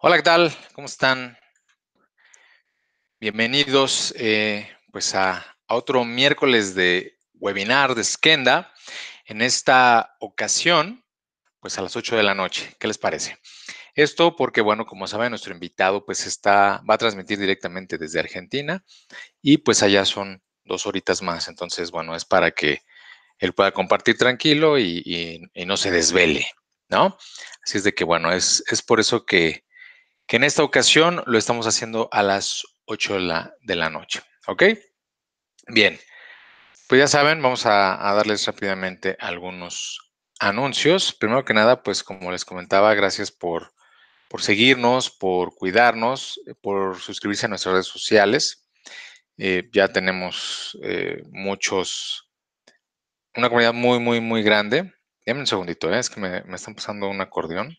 Hola, ¿qué tal? ¿Cómo están? Bienvenidos eh, pues a, otro miércoles de webinar de Skenda. En esta ocasión, pues a las 8 de la noche. ¿Qué les parece? Esto porque, bueno, como saben, nuestro invitado pues está, va a transmitir directamente desde Argentina y pues allá son dos horitas más. Entonces, bueno, es para que él pueda compartir tranquilo y, y no se desvele, ¿no? Así es de que, bueno, es, es por eso que que en esta ocasión lo estamos haciendo a las 8 de la, noche. ¿Ok? Bien, pues ya saben, vamos a, darles rápidamente algunos anuncios. Primero que nada, pues como les comentaba, gracias por, seguirnos, por cuidarnos, eh, por suscribirse a nuestras redes sociales. Eh, ya tenemos eh, muchos, una comunidad muy, muy, muy grande. Déjenme un segundito, es que me están pasando un acordeón.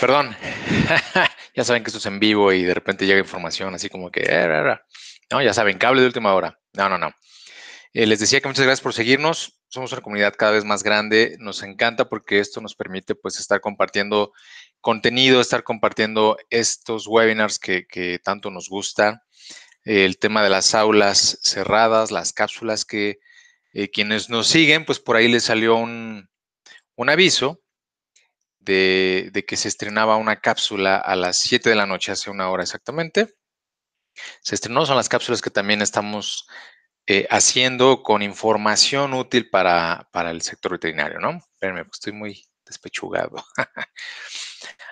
Perdón, ya saben que esto es en vivo y de repente llega información así como que, eh, no, ya saben, cable de última hora. No, no, no. Eh, les decía que muchas gracias por seguirnos. Somos una comunidad cada vez más grande. Nos encanta porque esto nos permite pues estar compartiendo contenido, estar compartiendo estos webinars que, tanto nos gusta. el tema de las aulas cerradas, las cápsulas que eh, quienes nos siguen, pues por ahí les salió un aviso de, que se estrenaba una cápsula a las 7 de la noche, hace una hora exactamente. Se estrenó, son las cápsulas que también estamos eh, haciendo con información útil para, el sector veterinario, ¿no? Espérenme, pues, estoy muy despechugado.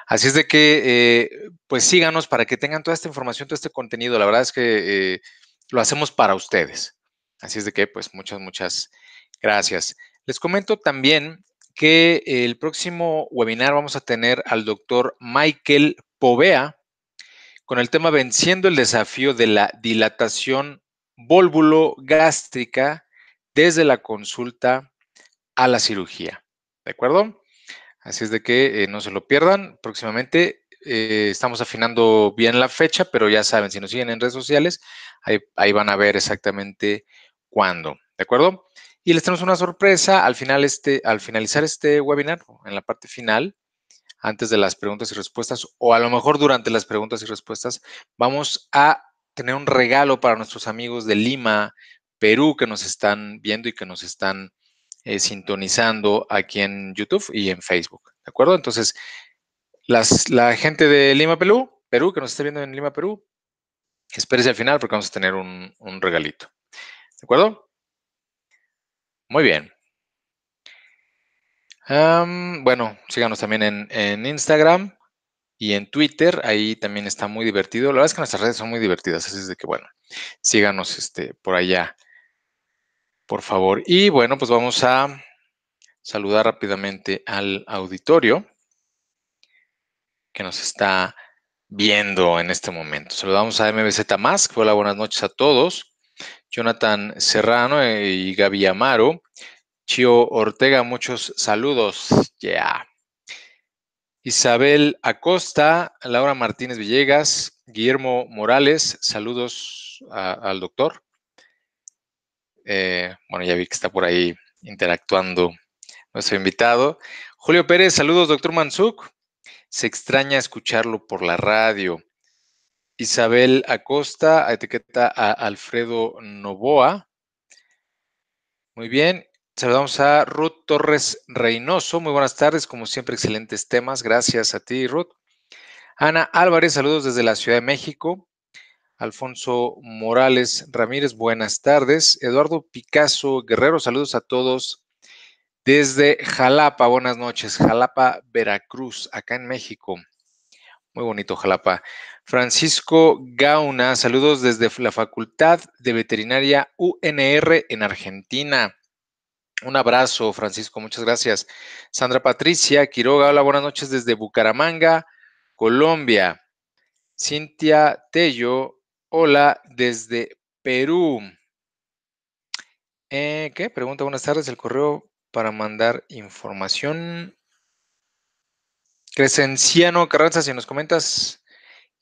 Así es de que, eh, pues síganos para que tengan toda esta información, todo este contenido. La verdad es que eh, lo hacemos para ustedes. Así es de que, pues muchas, muchas gracias. Les comento también que el próximo webinar vamos a tener al doctor Michael Povea con el tema Venciendo el desafío de la dilatación vólvulo-gástrica desde la consulta a la cirugía. ¿De acuerdo? Así es de que eh, no se lo pierdan. Próximamente eh, estamos afinando bien la fecha, pero ya saben, si nos siguen en redes sociales, ahí van a ver exactamente cuándo. ¿De acuerdo? Y les tenemos una sorpresa al, final este, al finalizar este webinar, en la parte final, antes de las preguntas y respuestas, o a lo mejor durante las preguntas y respuestas, vamos a tener un regalo para nuestros amigos de Lima, Perú, que nos están viendo y que nos están eh, sintonizando aquí en YouTube y en Facebook. ¿De acuerdo? Entonces, las, la gente de Lima, Perú, Perú, que nos está viendo en Lima, Perú, espérense al final porque vamos a tener un regalito. ¿De acuerdo? Muy bien. bueno, síganos también en, Instagram y en Twitter. Ahí también está muy divertido. La verdad es que nuestras redes son muy divertidas, así es de que, bueno, síganos este, por allá, por favor. Y bueno, pues vamos a saludar rápidamente al auditorio que nos está viendo en este momento. Saludamos a MBZ Mask. Hola, buenas noches a todos. Jonathan Serrano y Gaby Amaro. Chio Ortega, muchos saludos. Ya. Isabel Acosta, Laura Martínez Villegas, Guillermo Morales, saludos al doctor. Eh, bueno, ya vi que está por ahí interactuando nuestro invitado. Julio Pérez, saludos, doctor Mansuk. Se extraña escucharlo por la radio. Isabel Acosta, etiqueta a Alfredo Novoa. Muy bien. Saludamos a Ruth Torres Reynoso. Muy buenas tardes, como siempre, excelentes temas. Gracias a ti, Ruth. Ana Álvarez, saludos desde la Ciudad de México. Alfonso Morales Ramírez, buenas tardes. Eduardo Picasso Guerrero, saludos a todos desde Jalapa, buenas noches. Jalapa, Veracruz, acá en México. Muy bonito, Jalapa. Francisco Gauna, saludos desde la Facultad de Veterinaria UNR en Argentina. Un abrazo, Francisco, muchas gracias. Sandra Patricia Quiroga, hola, buenas noches desde Bucaramanga, Colombia. Cintia Tello, hola, desde Perú. Eh, ¿Qué? Pregunta, buenas tardes, el correo para mandar información. Crescenciano Carranza, si nos comentas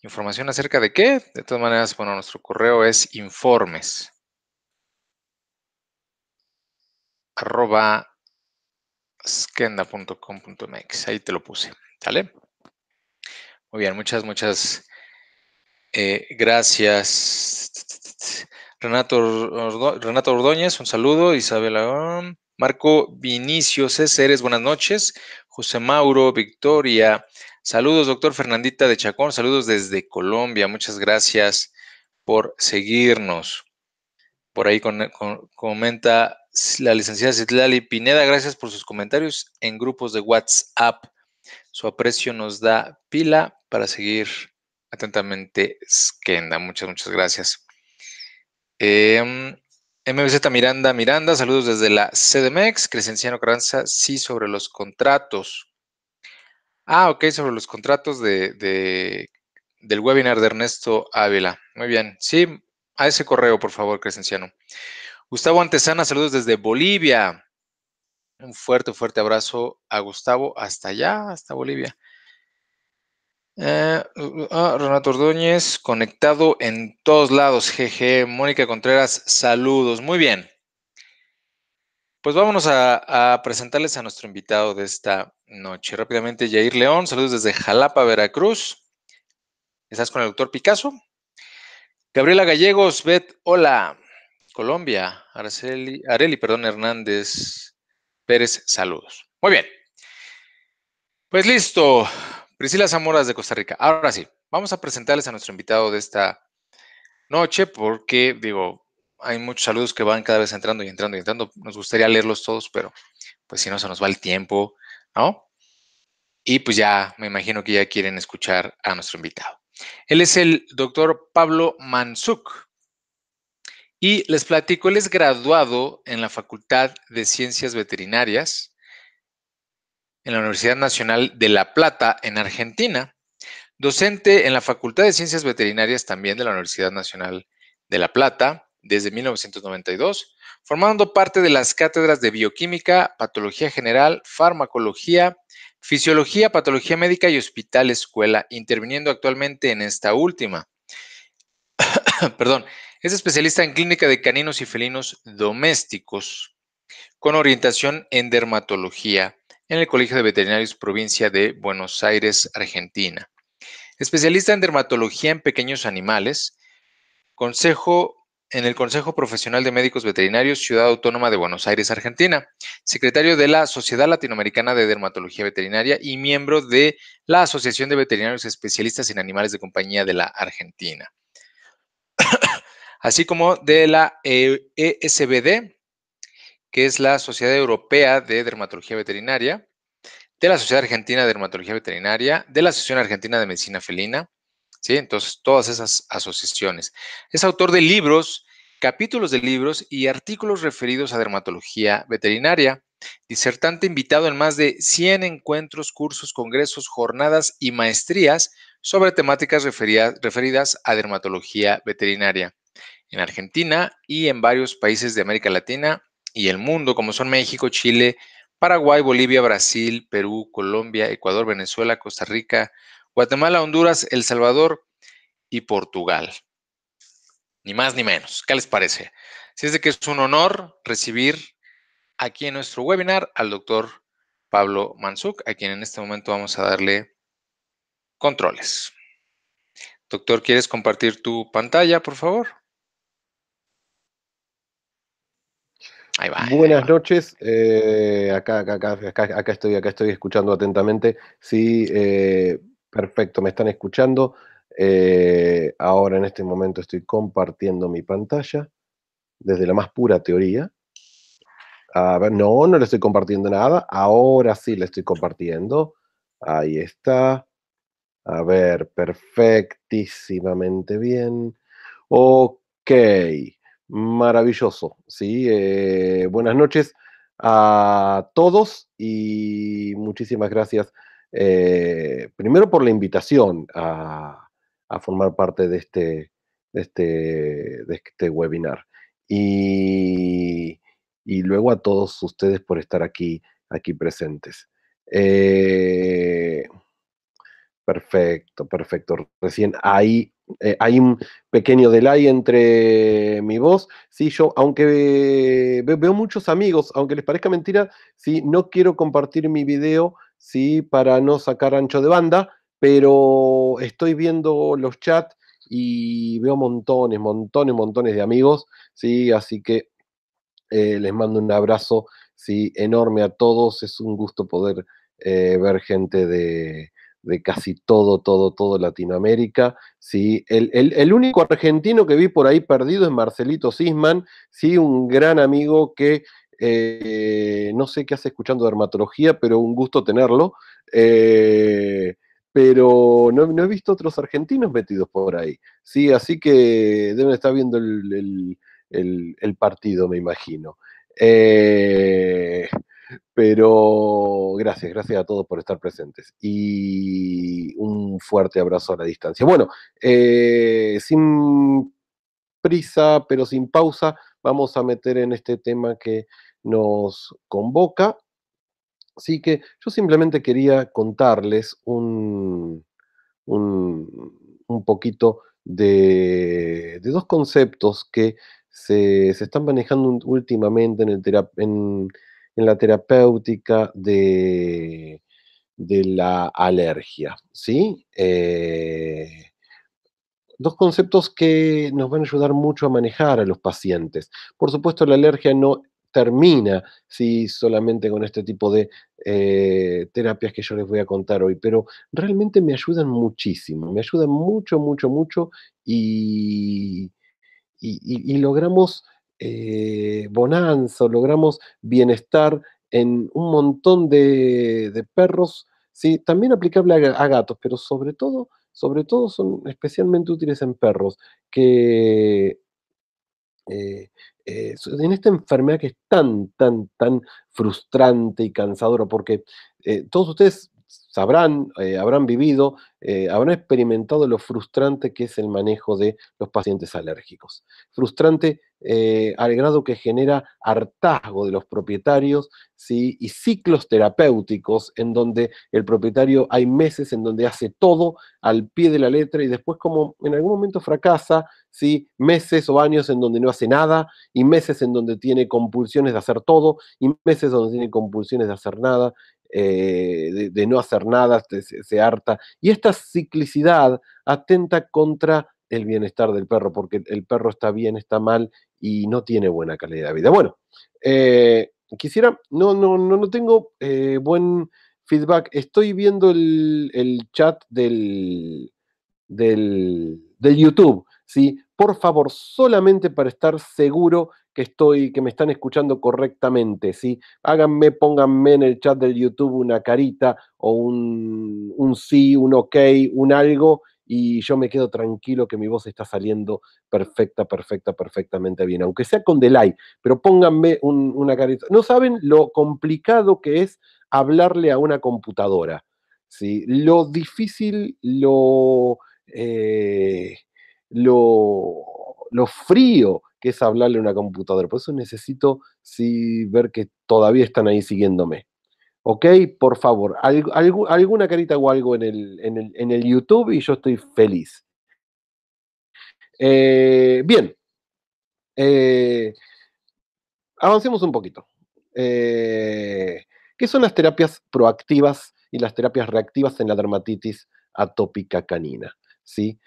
¿Información acerca de qué? De todas maneras, bueno, nuestro correo es informes arroba skenda.com.mx. Ahí te lo puse, ¿sale? Muy bien, muchas, muchas eh, gracias. Renato, Renato Ordóñez, un saludo. Isabela, Marco Vinicio Césares, buenas noches. José Mauro, Victoria, Saludos, doctor Fernandita de Chacón. Saludos desde Colombia. Muchas gracias por seguirnos. Por ahí comenta la licenciada Citlali Pineda. Gracias por sus comentarios en grupos de WhatsApp. Su aprecio nos da pila para seguir atentamente Skenda. Muchas, muchas gracias. MBZ em, Miranda Miranda, saludos desde la CDMX. Crescenciano Carranza, sí, sobre los contratos. Ah, ok, sobre los contratos de, del webinar de Ernesto Ávila. Muy bien. Sí, a ese correo, por favor, Crescenciano. Gustavo Antesana, saludos desde Bolivia. Un fuerte, fuerte abrazo a Gustavo hasta allá, hasta Bolivia. Eh, uh, ah, Renato Ordóñez, conectado en todos lados, GG. Mónica Contreras, saludos. Muy bien. Pues vámonos a, presentarles a nuestro invitado de esta noche. Rápidamente, Jair León, saludos desde Jalapa, Veracruz. ¿Estás con el doctor Picasso? Gabriela Gallegos, Bet, hola. Colombia, Areli, perdón, Hernández Pérez, saludos. Muy bien. Pues listo. Priscila Zamoras de Costa Rica. Ahora sí, vamos a presentarles a nuestro invitado de esta noche porque, digo, hay muchos saludos que van cada vez entrando y entrando y entrando. Nos gustaría leerlos todos, pero pues si no se nos va el tiempo, ¿no? Y pues ya me imagino que ya quieren escuchar a nuestro invitado. Él es el doctor Pablo Mansuk. Y les platico, él es graduado en la Facultad de Ciencias Veterinarias en la Universidad Nacional de La Plata, en Argentina, docente en la Facultad de Ciencias Veterinarias también de la Universidad Nacional de La Plata, desde 1992, formando parte de las cátedras de Bioquímica, Patología General, Farmacología, Fisiología, Patología Médica y Hospital Escuela, interviniendo actualmente en esta última. Perdón, es especialista en clínica de caninos y felinos domésticos, con orientación en dermatología en el Colegio de Veterinarios Provincia de Buenos Aires, Argentina. Especialista en dermatología en pequeños animales, Consejo en el Consejo Profesional de Médicos Veterinarios, Ciudad Autónoma de Buenos Aires, Argentina, secretario de la Sociedad Latinoamericana de Dermatología Veterinaria y miembro de la Asociación de Veterinarios Especialistas en Animales de Compañía de la Argentina, así como de la ESBD, eh, e que es la Sociedad Europea de Dermatología Veterinaria, de la Sociedad Argentina de Dermatología Veterinaria, de la Asociación Argentina de Medicina Felina, entonces, todas esas asociaciones. Es autor de libros, capítulos de libros y artículos referidos a dermatología veterinaria. Disertante invitado en más de 100 encuentros, cursos, congresos, jornadas y maestrías sobre temáticas referidas a dermatología veterinaria en Argentina y en varios países de América Latina y el mundo, como son México, Chile, Paraguay, Bolivia, Brasil, Perú, Colombia, Ecuador, Venezuela, Costa Rica, Guatemala, Honduras, El Salvador y Portugal. Ni más ni menos. ¿Qué les parece? Si es de que es un honor recibir aquí en nuestro webinar al doctor Pablo Manzuk, a quien en este momento vamos a darle controles. Doctor, ¿quieres compartir tu pantalla, por favor? Ahí va, Buenas noches, eh, acá, estoy, acá estoy escuchando atentamente. Sí, eh, Perfecto, me están escuchando. Eh, ahora en este momento estoy compartiendo mi pantalla desde la más pura teoría. A ver, no, no le estoy compartiendo nada. Ahora sí le estoy compartiendo. Ahí está. A ver, perfectísimamente bien. Ok, maravilloso. Sí, eh, buenas noches a todos y muchísimas gracias eh, primero por la invitación a, formar parte de este, este, este, webinar. Y, luego a todos ustedes por estar aquí, aquí presentes. Eh, perfecto, perfecto. Recién eh, hay un pequeño delay entre mi voz. Sí, yo, aunque veo muchos amigos, aunque les parezca mentira, sí, no quiero compartir mi video ¿sí? para no sacar ancho de banda, pero estoy viendo los chats y veo montones, montones, montones de amigos, ¿sí? así que eh, les mando un abrazo ¿sí? enorme a todos, es un gusto poder eh, ver gente de, de casi todo, todo, todo Latinoamérica. ¿sí? El, el, único argentino que vi por ahí perdido es Marcelito Sisman, ¿sí? un gran amigo que eh, no sé qué hace escuchando dermatología, pero un gusto tenerlo. Eh, pero no, he visto otros argentinos metidos por ahí. Sí, así que deben estar viendo el, partido, me imagino. Eh, pero gracias, gracias a todos por estar presentes y un fuerte abrazo a la distancia. Bueno, sin prisa, pero sin pausa, vamos a meter en este tema que nos convoca. Así que yo simplemente quería contarles un, un, poquito de, dos conceptos que se, están manejando últimamente en, en, la terapéutica de, de la alergia. ¿sí? Eh, dos conceptos que nos van a ayudar mucho a manejar a los pacientes. Por supuesto, la alergia no termina si solamente con este tipo de eh, terapias que yo les voy a contar hoy, pero realmente me ayudan muchísimo, me ayudan mucho, mucho, mucho y, logramos eh, bonanza, logramos bienestar en un montón de, perros, ¿sí? también aplicable a gatos, pero sobre todo sobre todo son especialmente útiles en perros, que eh, eh, en esta enfermedad que es tan, tan, tan frustrante y cansadora, porque eh, todos ustedes sabrán, eh, habrán vivido, eh, habrán experimentado lo frustrante que es el manejo de los pacientes alérgicos. Frustrante eh, al grado que genera hartazgo de los propietarios ¿sí? y ciclos terapéuticos en donde el propietario hay meses en donde hace todo al pie de la letra y después como en algún momento fracasa, ¿sí? meses o años en donde no hace nada y meses en donde tiene compulsiones de hacer todo y meses donde tiene compulsiones de hacer nada eh, de, no hacer nada, se, harta. Y esta ciclicidad atenta contra el bienestar del perro, porque el perro está bien, está mal y no tiene buena calidad de vida. Bueno, eh, quisiera, no, no, no, no tengo eh, buen feedback. Estoy viendo el, chat del, del, del, YouTube, ¿sí? Por favor, solamente para estar seguro que estoy, que me están escuchando correctamente, ¿sí? Háganme, pónganme en el chat del YouTube una carita o un, sí, un ok, un algo, y yo me quedo tranquilo que mi voz está saliendo perfecta, perfecta, perfectamente bien, aunque sea con delay, pero pónganme una carita. No saben lo complicado que es hablarle a una computadora, ¿sí? Lo difícil, lo... Eh, lo, lo frío que es hablarle a una computadora. Por eso necesito ver que todavía están ahí siguiéndome. ¿Ok? Por favor, alguna carita o algo en el, YouTube y yo estoy feliz. Eh, bien. Eh, avancemos un poquito. Eh, ¿Qué son las terapias proactivas y las terapias reactivas en la dermatitis atópica canina? ¿Sí?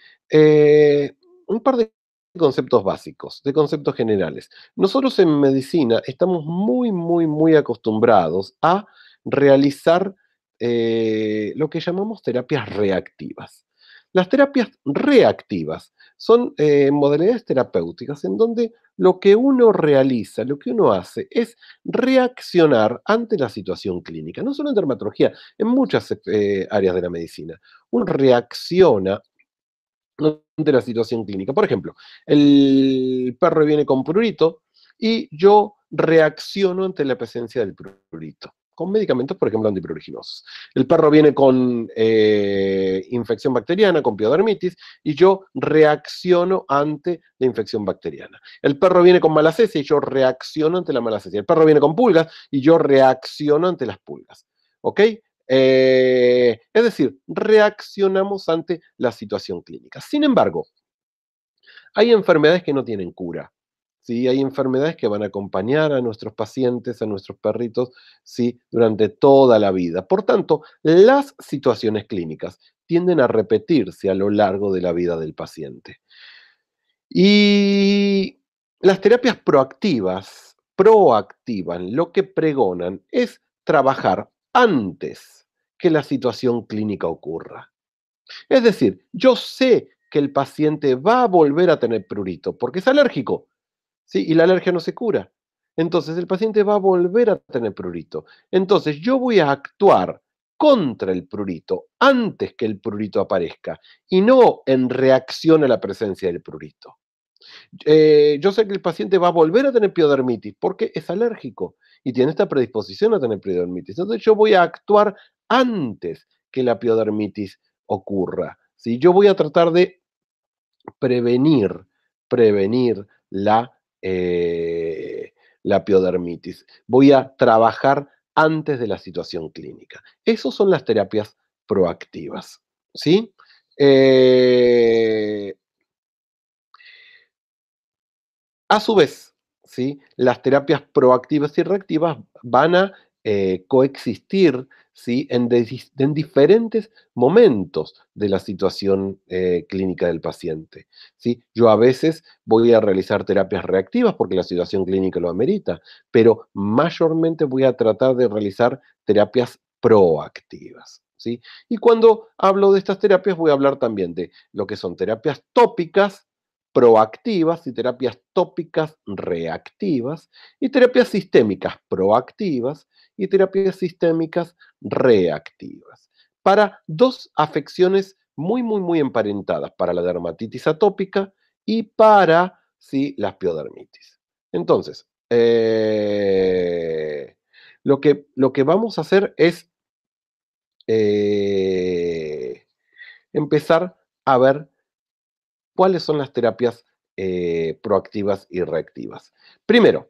un par de de conceptos básicos, de conceptos generales. Nosotros en medicina estamos muy, muy, muy acostumbrados a realizar eh, lo que llamamos terapias reactivas. Las terapias reactivas son eh, modalidades terapéuticas en donde lo que uno realiza, lo que uno hace es reaccionar ante la situación clínica, no solo en dermatología, en muchas eh, áreas de la medicina. Uno reacciona de la situación clínica. Por ejemplo, el perro viene con prurito y yo reacciono ante la presencia del prurito con medicamentos, por ejemplo, antipruriginosos. El perro viene con eh, infección bacteriana, con piodermitis, y yo reacciono ante la infección bacteriana. El perro viene con malacesia y yo reacciono ante la malacesia. El perro viene con pulgas y yo reacciono ante las pulgas. ¿Ok? Eh, es decir, reaccionamos ante la situación clínica. Sin embargo, hay enfermedades que no tienen cura. ¿sí? Hay enfermedades que van a acompañar a nuestros pacientes, a nuestros perritos, ¿sí? durante toda la vida. Por tanto, las situaciones clínicas tienden a repetirse a lo largo de la vida del paciente. Y las terapias proactivas, proactivan, lo que pregonan es trabajar antes que la situación clínica ocurra. Es decir, yo sé que el paciente va a volver a tener prurito porque es alérgico ¿sí? y la alergia no se cura. Entonces el paciente va a volver a tener prurito. Entonces yo voy a actuar contra el prurito antes que el prurito aparezca y no en reacción a la presencia del prurito. Eh, yo sé que el paciente va a volver a tener piodermitis porque es alérgico y tiene esta predisposición a tener piodermitis. Entonces yo voy a actuar antes que la piodermitis ocurra. Si Yo voy a tratar de prevenir, prevenir la, eh, piodermitis. Voy a trabajar antes de la situación clínica. Esas son las terapias proactivas. ¿Sí? Eh, a su vez, las terapias proactivas y reactivas van a eh, coexistir ¿sí? en, diferentes momentos de la situación eh, clínica del paciente. ¿sí? Yo a veces voy a realizar terapias reactivas porque la situación clínica lo amerita, pero mayormente voy a tratar de realizar terapias proactivas. ¿sí? Y cuando hablo de estas terapias voy a hablar también de lo que son terapias tópicas, proactivas y terapias tópicas reactivas y terapias sistémicas proactivas y terapias sistémicas reactivas para dos afecciones muy, muy, muy emparentadas, para la dermatitis atópica y para sí, la piodermitis. Entonces, eh, lo, que, lo, que, vamos a hacer es eh, empezar a ver ¿Cuáles son las terapias eh, proactivas y reactivas? Primero,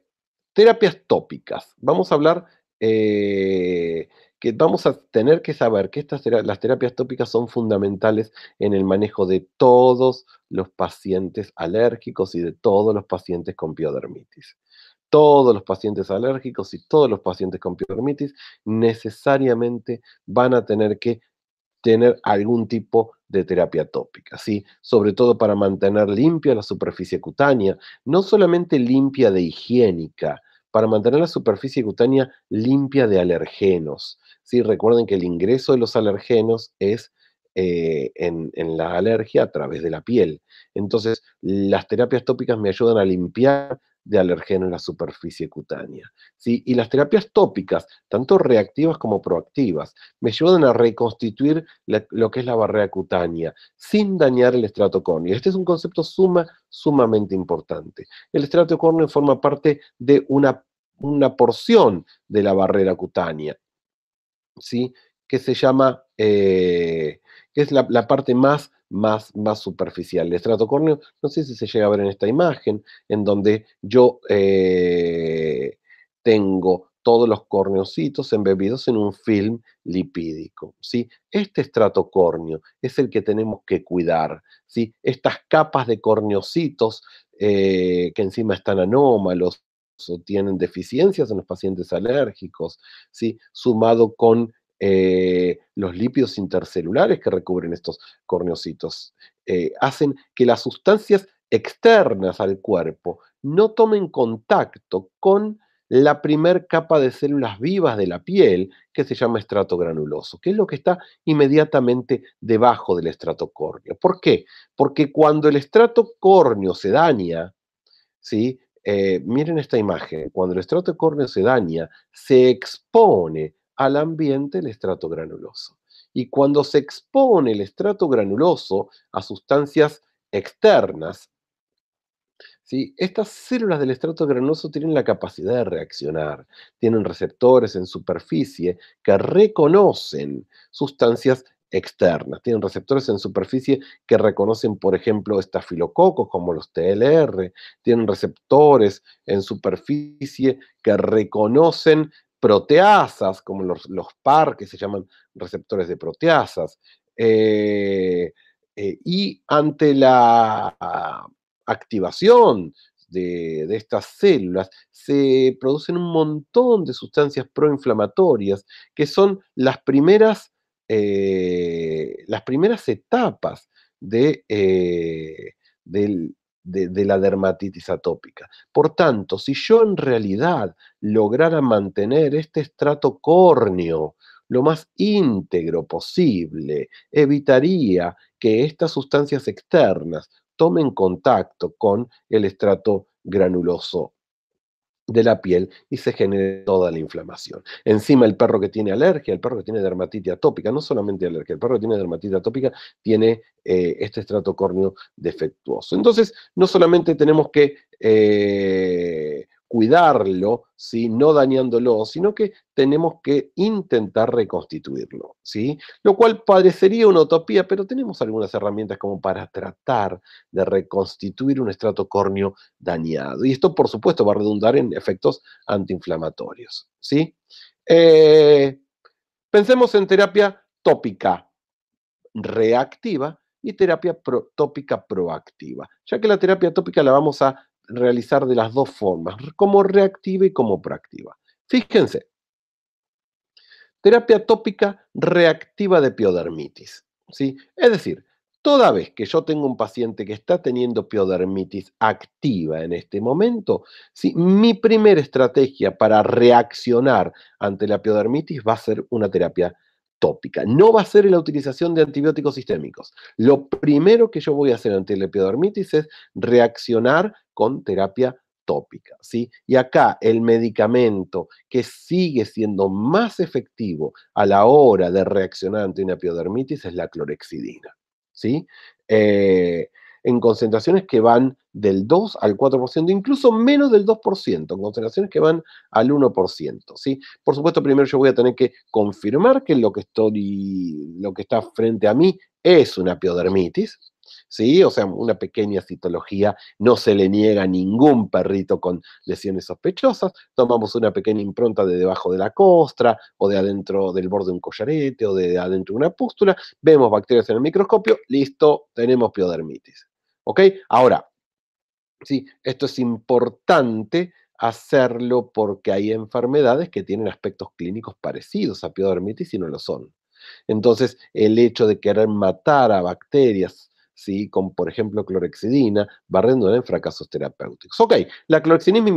terapias tópicas. Vamos a hablar eh, que vamos a tener que saber que estas las terapias tópicas son fundamentales en el manejo de todos los pacientes alérgicos y de todos los pacientes con piodermitis. Todos los pacientes alérgicos y todos los pacientes con piodermitis necesariamente van a tener que tener algún tipo de terapia tópica, ¿sí? sobre todo para mantener limpia la superficie cutánea, no solamente limpia de higiénica, para mantener la superficie cutánea limpia de alergenos. ¿sí? Recuerden que el ingreso de los alergenos es eh, en, la alergia a través de la piel. Entonces, las terapias tópicas me ayudan a limpiar de alergeno en la superficie cutánea. ¿sí? Y las terapias tópicas, tanto reactivas como proactivas, me ayudan a reconstituir lo que es la barrera cutánea sin dañar el estrato córneo. Este es un concepto sumamente importante. El estrato córneo forma parte de una, porción de la barrera cutánea, ¿sí? que se llama, eh, que es la parte más más, superficial. El estrato córneo, no sé si se llega a ver en esta imagen, en donde yo eh, tengo todos los corneocitos embebidos en un film lipídico. ¿sí? Este estrato córneo es el que tenemos que cuidar. ¿sí? Estas capas de corneocitos eh, que encima están anómalos o tienen deficiencias en los pacientes alérgicos, ¿sí? sumado con eh, los lípidos intercelulares que recubren estos corneocitos, eh, hacen que las sustancias externas al cuerpo no tomen contacto con la primer capa de células vivas de la piel, que se llama estrato granuloso, que es lo que está inmediatamente debajo del estrato córneo. ¿Por qué? Porque cuando el estrato córneo se daña, ¿sí? Eh, miren esta imagen, cuando el estrato córneo se daña, se expone al ambiente el estrato granuloso. Y cuando se expone el estrato granuloso a sustancias externas, estas células del estrato granuloso tienen la capacidad de reaccionar, tienen receptores en superficie que reconocen sustancias externas. Tienen receptores en superficie que reconocen, por ejemplo, estafilococos como los TLR. Tienen receptores en superficie que reconocen proteasas, como los, los PAR, que se llaman receptores de proteasas, eh, eh, y ante la activación de, estas células se producen un montón de sustancias proinflamatorias que son las primeras, eh, las primeras etapas de, del, de, la dermatitis atópica. Por tanto, si yo en realidad lograra mantener este estrato córneo lo más íntegro posible, evitaría que estas sustancias externas tomen contacto con el estrato granuloso de la piel y se genera toda la inflamación. Encima el perro que tiene alergia, el perro que tiene dermatitis atópica, no solamente alergia, el perro que tiene dermatitis atópica tiene eh, este estrato córneo defectuoso. Entonces, no solamente tenemos que eh, cuidarlo, ¿sí? no dañándolo, sino que tenemos que intentar reconstituirlo, ¿sí? lo cual parecería una utopía, pero tenemos algunas herramientas como para tratar de reconstituir un estrato córneo dañado. Y esto, por supuesto, va a redundar en efectos antiinflamatorios. ¿sí? Eh, pensemos en terapia tópica reactiva y terapia tópica proactiva, ya que la terapia tópica la vamos a realizar de las dos formas, como reactiva y como proactiva. Fíjense, terapia tópica reactiva de piodermitis. ¿sí? Es decir, toda vez que yo tengo un paciente que está teniendo piodermitis activa en este momento, ¿sí? mi primera estrategia para reaccionar ante la piodermitis va a ser una terapia tópica. No va a ser la utilización de antibióticos sistémicos. Lo primero que yo voy a hacer ante la epidermitis es reaccionar con terapia tópica, ¿sí? Y acá el medicamento que sigue siendo más efectivo a la hora de reaccionar ante una epidermitis es la clorexidina, ¿sí? Eh, en concentraciones que van del 2 al 4%, incluso menos del 2%, en concentraciones que van al 1%. ¿sí? Por supuesto, primero yo voy a tener que confirmar que lo que, estoy, lo que está frente a mí es una piodermitis, ¿sí? O sea, una pequeña citología, no se le niega a ningún perrito con lesiones sospechosas, tomamos una pequeña impronta de debajo de la costra o de adentro del borde de un collarete o de adentro de una pústula, vemos bacterias en el microscopio, listo, tenemos piodermitis. ¿Ok? Ahora, ¿sí? Esto es importante hacerlo porque hay enfermedades que tienen aspectos clínicos parecidos a piodermitis y no lo son. Entonces, el hecho de querer matar a bacterias ¿sí? con, por ejemplo, clorexidina, barriéndola en fracasos terapéuticos. Ok, la clorexidina es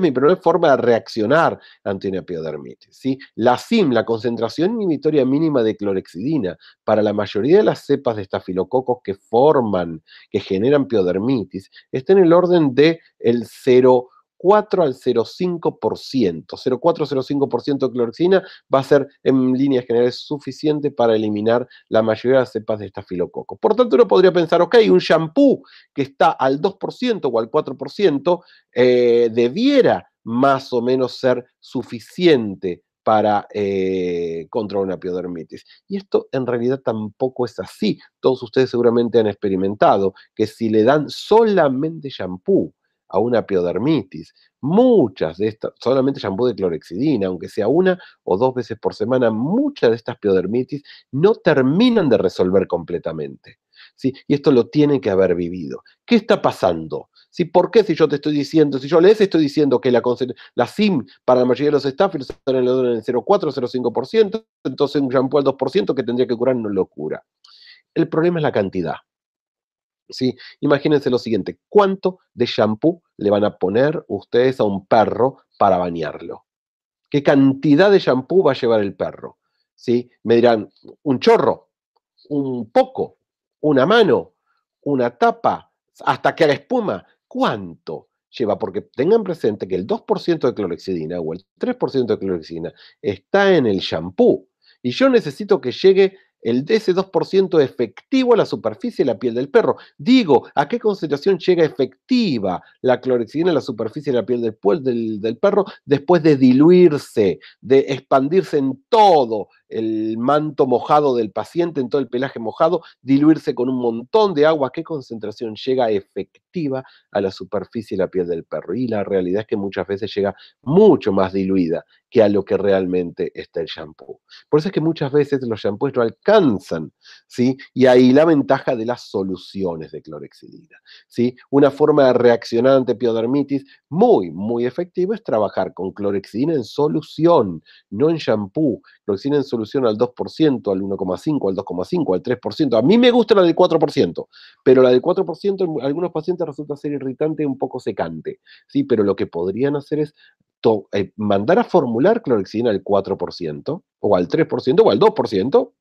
mi, primera forma de reaccionar ante una piodermitis. La SIM, la concentración inhibitoria mínima de clorexidina, para la mayoría de las cepas de estafilococos que forman, que generan piodermitis, está en el orden de el al 0,5%. 0,4-0,5% de clorexina va a ser en líneas generales suficiente para eliminar la mayoría de las cepas de estafilococo. Por tanto, uno podría pensar, ok, un shampoo que está al 2% o al 4% eh, debiera más o menos ser suficiente para eh, contra una piodermitis. Y esto en realidad tampoco es así. Todos ustedes seguramente han experimentado que si le dan solamente shampoo a una piodermitis. Muchas de estas, solamente shampoo de clorexidina, aunque sea una o dos veces por semana, muchas de estas piodermitis no terminan de resolver completamente. ¿sí? Y esto lo tienen que haber vivido. ¿Qué está pasando? ¿Sí? ¿Por qué si yo te estoy diciendo, si yo les estoy diciendo que la, la SIM para la mayoría de los estáfilos están en el 0,4-0,5%, entonces un shampoo al 2% que tendría que curar no lo cura? El problema es la cantidad. Imagínense lo siguiente, ¿cuánto de shampoo le van a poner ustedes a un perro para bañarlo? ¿Qué cantidad de shampoo va a llevar el perro? ¿Sí? Me dirán, un chorro, un poco, una mano, una tapa, hasta que la espuma. ¿Cuánto? lleva, porque tengan presente que el 2% de clorexidina o el 3% de clorexidina está en el shampoo. Y yo necesito que llegue el de ese 2% efectivo a la superficie de la piel del perro. Digo, ¿a qué concentración llega efectiva la clorexidina a la superficie de la piel del, del perro después de diluirse, de expandirse en todo el manto mojado del paciente, en todo el pelaje mojado, diluirse con un montón de agua, qué concentración llega efectiva a la superficie de la piel del perro. Y la realidad es que muchas veces llega mucho más diluida que a lo que realmente está el shampoo. Por eso es que muchas veces los shampoos no alcanzan, ¿sí? Y ahí la ventaja de las soluciones de clorexidina, ¿sí? Una forma de reaccionar ante piodermitis muy, muy efectiva es trabajar con clorexidina en solución, no en shampoo. Clorexidina en solución al 2%, al 1,5, al 2,5, al 3%. A mí me gusta la del 4%, pero la del 4% en algunos pacientes resulta ser irritante y un poco secante. ¿sí? Pero lo que podrían hacer es eh, mandar a formular clorexidina al 4%, o al 3%, o al 2%,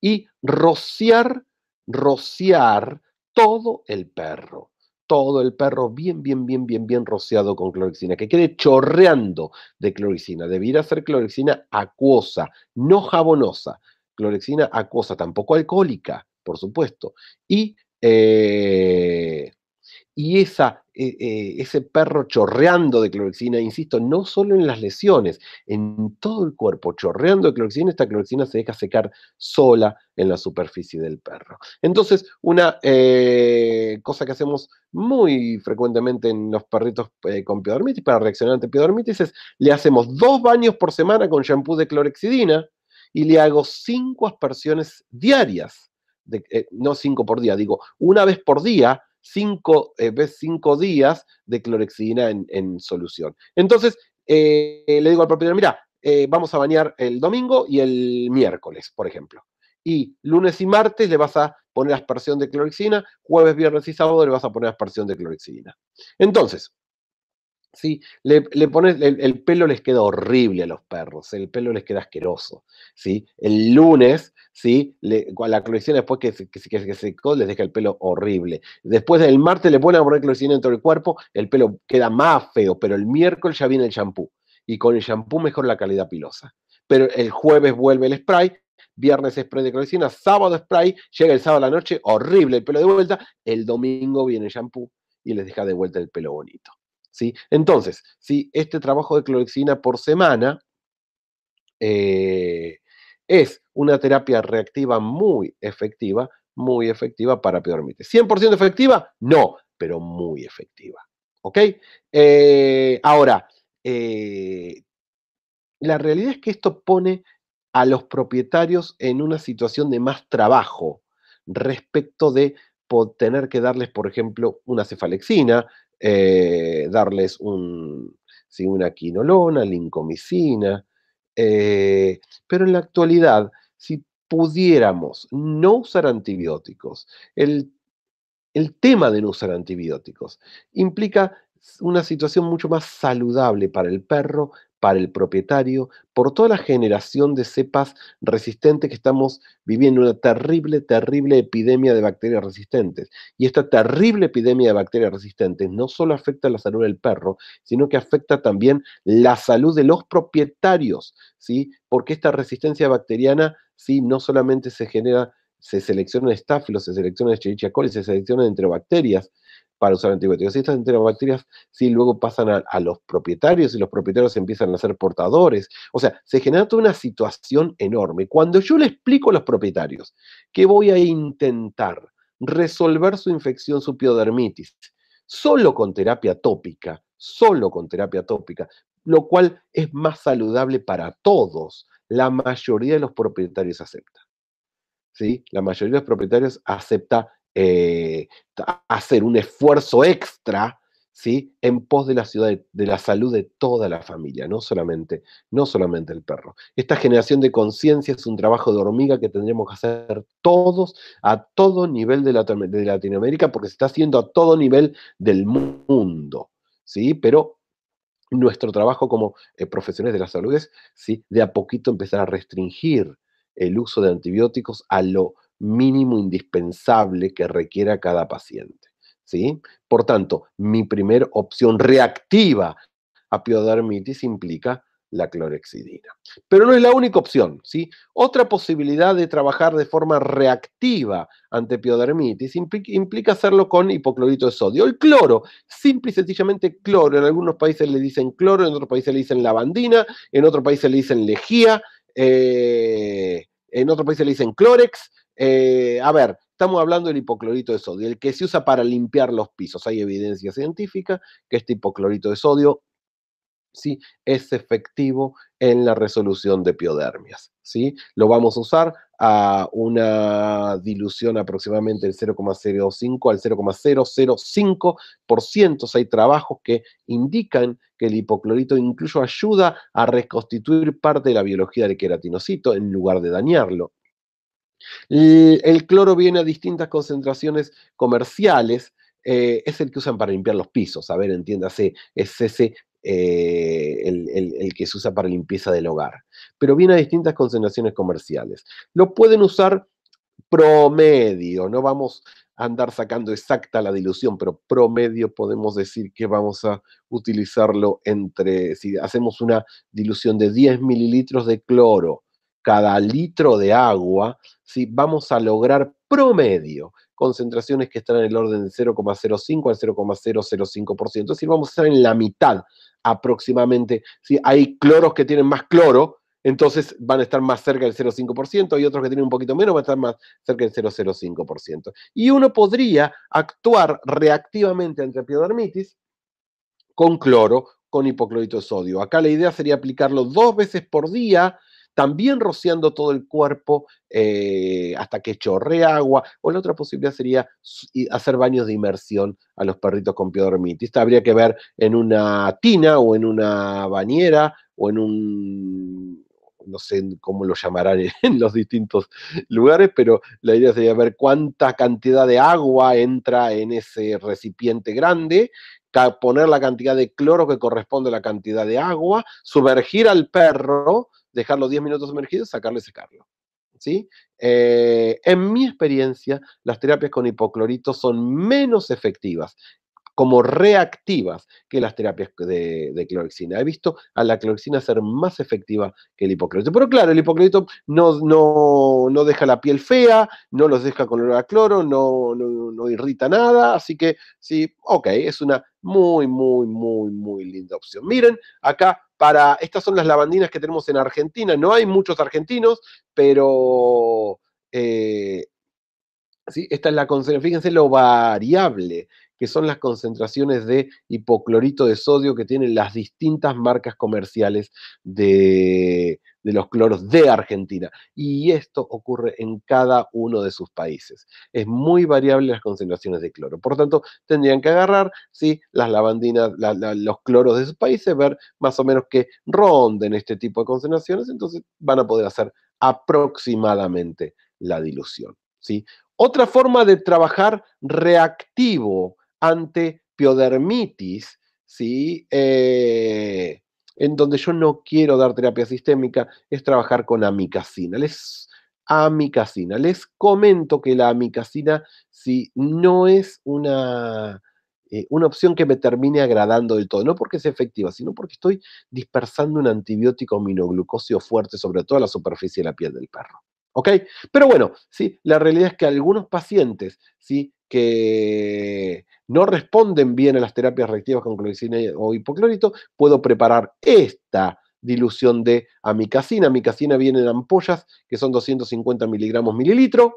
y rociar, rociar todo el perro todo el perro bien, bien, bien, bien, bien rociado con clorexina, que quede chorreando de clorexina. Debiera ser clorexina acuosa, no jabonosa. Clorexina acuosa, tampoco alcohólica, por supuesto. Y, eh, y esa eh, eh, ese perro chorreando de clorexina, insisto, no solo en las lesiones, en todo el cuerpo, chorreando de clorexina, esta clorexina se deja secar sola en la superficie del perro. Entonces, una eh, cosa que hacemos muy frecuentemente en los perritos con piodermitis, para reaccionar ante piodermitis, es le hacemos dos baños por semana con shampoo de clorexidina y le hago cinco aspersiones diarias de, no cinco por día, digo, una vez por día 5 eh, días de clorexidina en, solución. Entonces, eh, le digo al propietario, mira, eh, vamos a bañar el domingo y el miércoles, por ejemplo. Y lunes y martes le vas a poner aspersión de clorexidina, jueves, viernes y sábado le vas a poner aspersión de clorexidina. Entonces, Sí, le, pones, el, pelo les queda horrible a los perros, el pelo les queda asqueroso, ¿sí? El lunes, ¿sí? la cloricina después que, que, secó les deja el pelo horrible. Después del martes le ponen a poner en dentro del cuerpo, el pelo queda más feo, pero el miércoles ya viene el shampoo. Y con el shampoo mejor la calidad pilosa. Pero el jueves vuelve el spray, viernes spray de cloicina, sábado spray, llega el sábado a la noche, horrible el pelo de vuelta, el domingo viene el shampoo y les deja de vuelta el pelo bonito. Entonces, si este trabajo de clorexina por semana eh, es una terapia reactiva muy efectiva, muy efectiva para epidermite. ¿100% efectiva? No, pero muy efectiva. ¿Ok? Eh, ahora, eh, la realidad es que esto pone a los propietarios en una situación de más trabajo respecto de tener que darles, por ejemplo, una cefalexina, eh, darles un, una quinolona, lincomicina. Eh, pero en la actualidad, si pudiéramos no usar antibióticos, el, el tema de no usar antibióticos implica una situación mucho más saludable para el perro, para el propietario, por toda la generación de cepas resistentes que estamos viviendo, una terrible, terrible epidemia de bacterias resistentes. Y esta terrible epidemia de bacterias resistentes no solo afecta la salud del perro, sino que afecta también la salud de los propietarios, ¿sí? Porque esta resistencia bacteriana, ¿sí? No solamente se genera, se selecciona estafilo, se selecciona Escherichia coli, se selecciona entre bacterias, para usar antibióticos. Y estas enterobacterias sí luego pasan a, a, los propietarios y los propietarios empiezan a ser portadores. O sea, se genera toda una situación enorme. Cuando yo le explico a los propietarios que voy a intentar resolver su infección, su piodermitis, solo con terapia tópica, solo con terapia tópica, lo cual es más saludable para todos, la mayoría de los propietarios acepta. ¿Sí? La mayoría de los propietarios acepta eh, hacer un esfuerzo extra ¿sí? en pos de la ciudad, de la salud de toda la familia, no solamente, no solamente el perro. Esta generación de conciencia es un trabajo de hormiga que tendremos que hacer todos, a todo nivel de, Latinoamérica, porque se está haciendo a todo nivel del mundo. ¿sí? Pero nuestro trabajo como profesiones eh, profesionales de la salud es ¿sí? de a poquito empezar a restringir el uso de antibióticos a lo mínimo indispensable que requiera cada paciente. ¿sí? Por tanto, mi primera opción reactiva a piodermitis implica la clorexidina. Pero no es la única opción. ¿sí? Otra posibilidad de trabajar de forma reactiva ante piodermitis implica hacerlo con hipoclorito de sodio. El cloro, simple y sencillamente cloro. En algunos países le dicen cloro, en otros países le dicen lavandina, en otros países le dicen lejía, eh, en otros países le dicen clorex. Eh, a ver, estamos hablando del hipoclorito de sodio, el que se usa para limpiar los pisos. Hay evidencia científica que este hipoclorito de sodio ¿sí? es efectivo en la resolución de piodermias. ¿sí? Lo vamos a usar a una dilución aproximadamente del 0,05 al 0,005%. Hay trabajos que indican que el hipoclorito incluso ayuda a reconstituir parte de la biología del queratinocito en lugar de dañarlo. El, cloro viene a distintas concentraciones comerciales, eh, es el que usan para limpiar los pisos, a ver, entiéndase, es ese eh, el, el, que se usa para limpieza del hogar, pero viene a distintas concentraciones comerciales. Lo pueden usar promedio, no vamos a andar sacando exacta la dilución, pero promedio podemos decir que vamos a utilizarlo entre, si hacemos una dilución de 10 mililitros de cloro cada litro de agua, vamos a lograr promedio concentraciones que están en el orden de 0,05 al 0,005%. Es decir, vamos a estar en la mitad aproximadamente. Si Hay cloros que tienen más cloro, entonces van a estar más cerca del 0,5% y otros que tienen un poquito menos van a estar más cerca del 0,05%. Y uno podría actuar reactivamente ante piodermitis con cloro, con hipoclorito de sodio. Acá la idea sería aplicarlo dos veces por día también rociando todo el cuerpo eh, hasta que chorre agua. O la otra posibilidad sería hacer baños de inmersión a los perritos con piodermitis. habría que ver en una tina o en una bañera o en un no sé cómo lo llamarán en los distintos lugares, pero la idea sería ver cuánta cantidad de agua entra en ese recipiente grande, poner la cantidad de cloro que corresponde a la cantidad de agua, sumergir al perro dejarlo 10 minutos sumergido, sacarlo y secarlo. ¿Sí? Eh, en mi experiencia, las terapias con hipoclorito son menos efectivas como reactivas que las terapias de, clorexina. He visto a la clorexina ser más efectiva que el hipoclorito. Pero claro, el hipoclorito no, deja la piel fea, no los deja con olor a cloro, no, irrita nada, así que sí, ok, es una muy, muy, muy, muy linda opción. Miren, acá para, estas son las lavandinas que tenemos en Argentina, no hay muchos argentinos, pero... Eh, ¿Sí? Esta es la fíjense lo variable que son las concentraciones de hipoclorito de sodio que tienen las distintas marcas comerciales de, los cloros de Argentina. Y esto ocurre en cada uno de sus países. Es muy variable las concentraciones de cloro. Por tanto, tendrían que agarrar ¿sí? las lavandinas, los cloros de sus países, ver más o menos que ronden este tipo de concentraciones, entonces van a poder hacer aproximadamente la dilución. ¿sí? Otra forma de trabajar reactivo ante piodermitis, ¿sí? Eh, en donde yo no quiero dar terapia sistémica, es trabajar con amicacina. Les, Les comento que la amicacina, no es una, eh, una opción que me termine agradando del todo, no porque sea efectiva, sino porque estoy dispersando un antibiótico minoglucóseo fuerte sobre toda la superficie de la piel del perro. ¿Ok? Pero bueno, sí, la realidad es que algunos pacientes, sí, que no responden bien a las terapias reactivas con cloricina o hipoclorito, puedo preparar esta dilución de amicacina. Amicacina viene en ampollas que son 250 miligramos mililitro.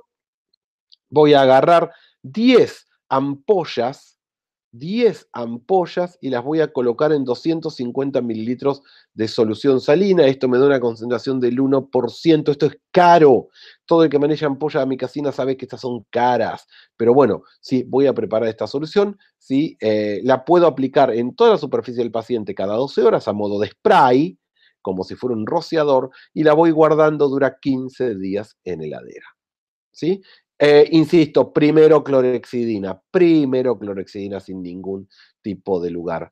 Voy a agarrar 10 ampollas 10 ampollas y las voy a colocar en 250 mililitros de solución salina. Esto me da una concentración del 1%. Esto es caro. Todo el que maneja mi casina sabe que estas son caras. Pero bueno, sí, voy a preparar esta solución. Sí, eh, la puedo aplicar en toda la superficie del paciente cada 12 horas a modo de spray, como si fuera un rociador, y la voy guardando dura 15 días en heladera. ¿Sí? Eh, insisto, primero clorexidina, primero clorexidina sin ningún tipo de lugar,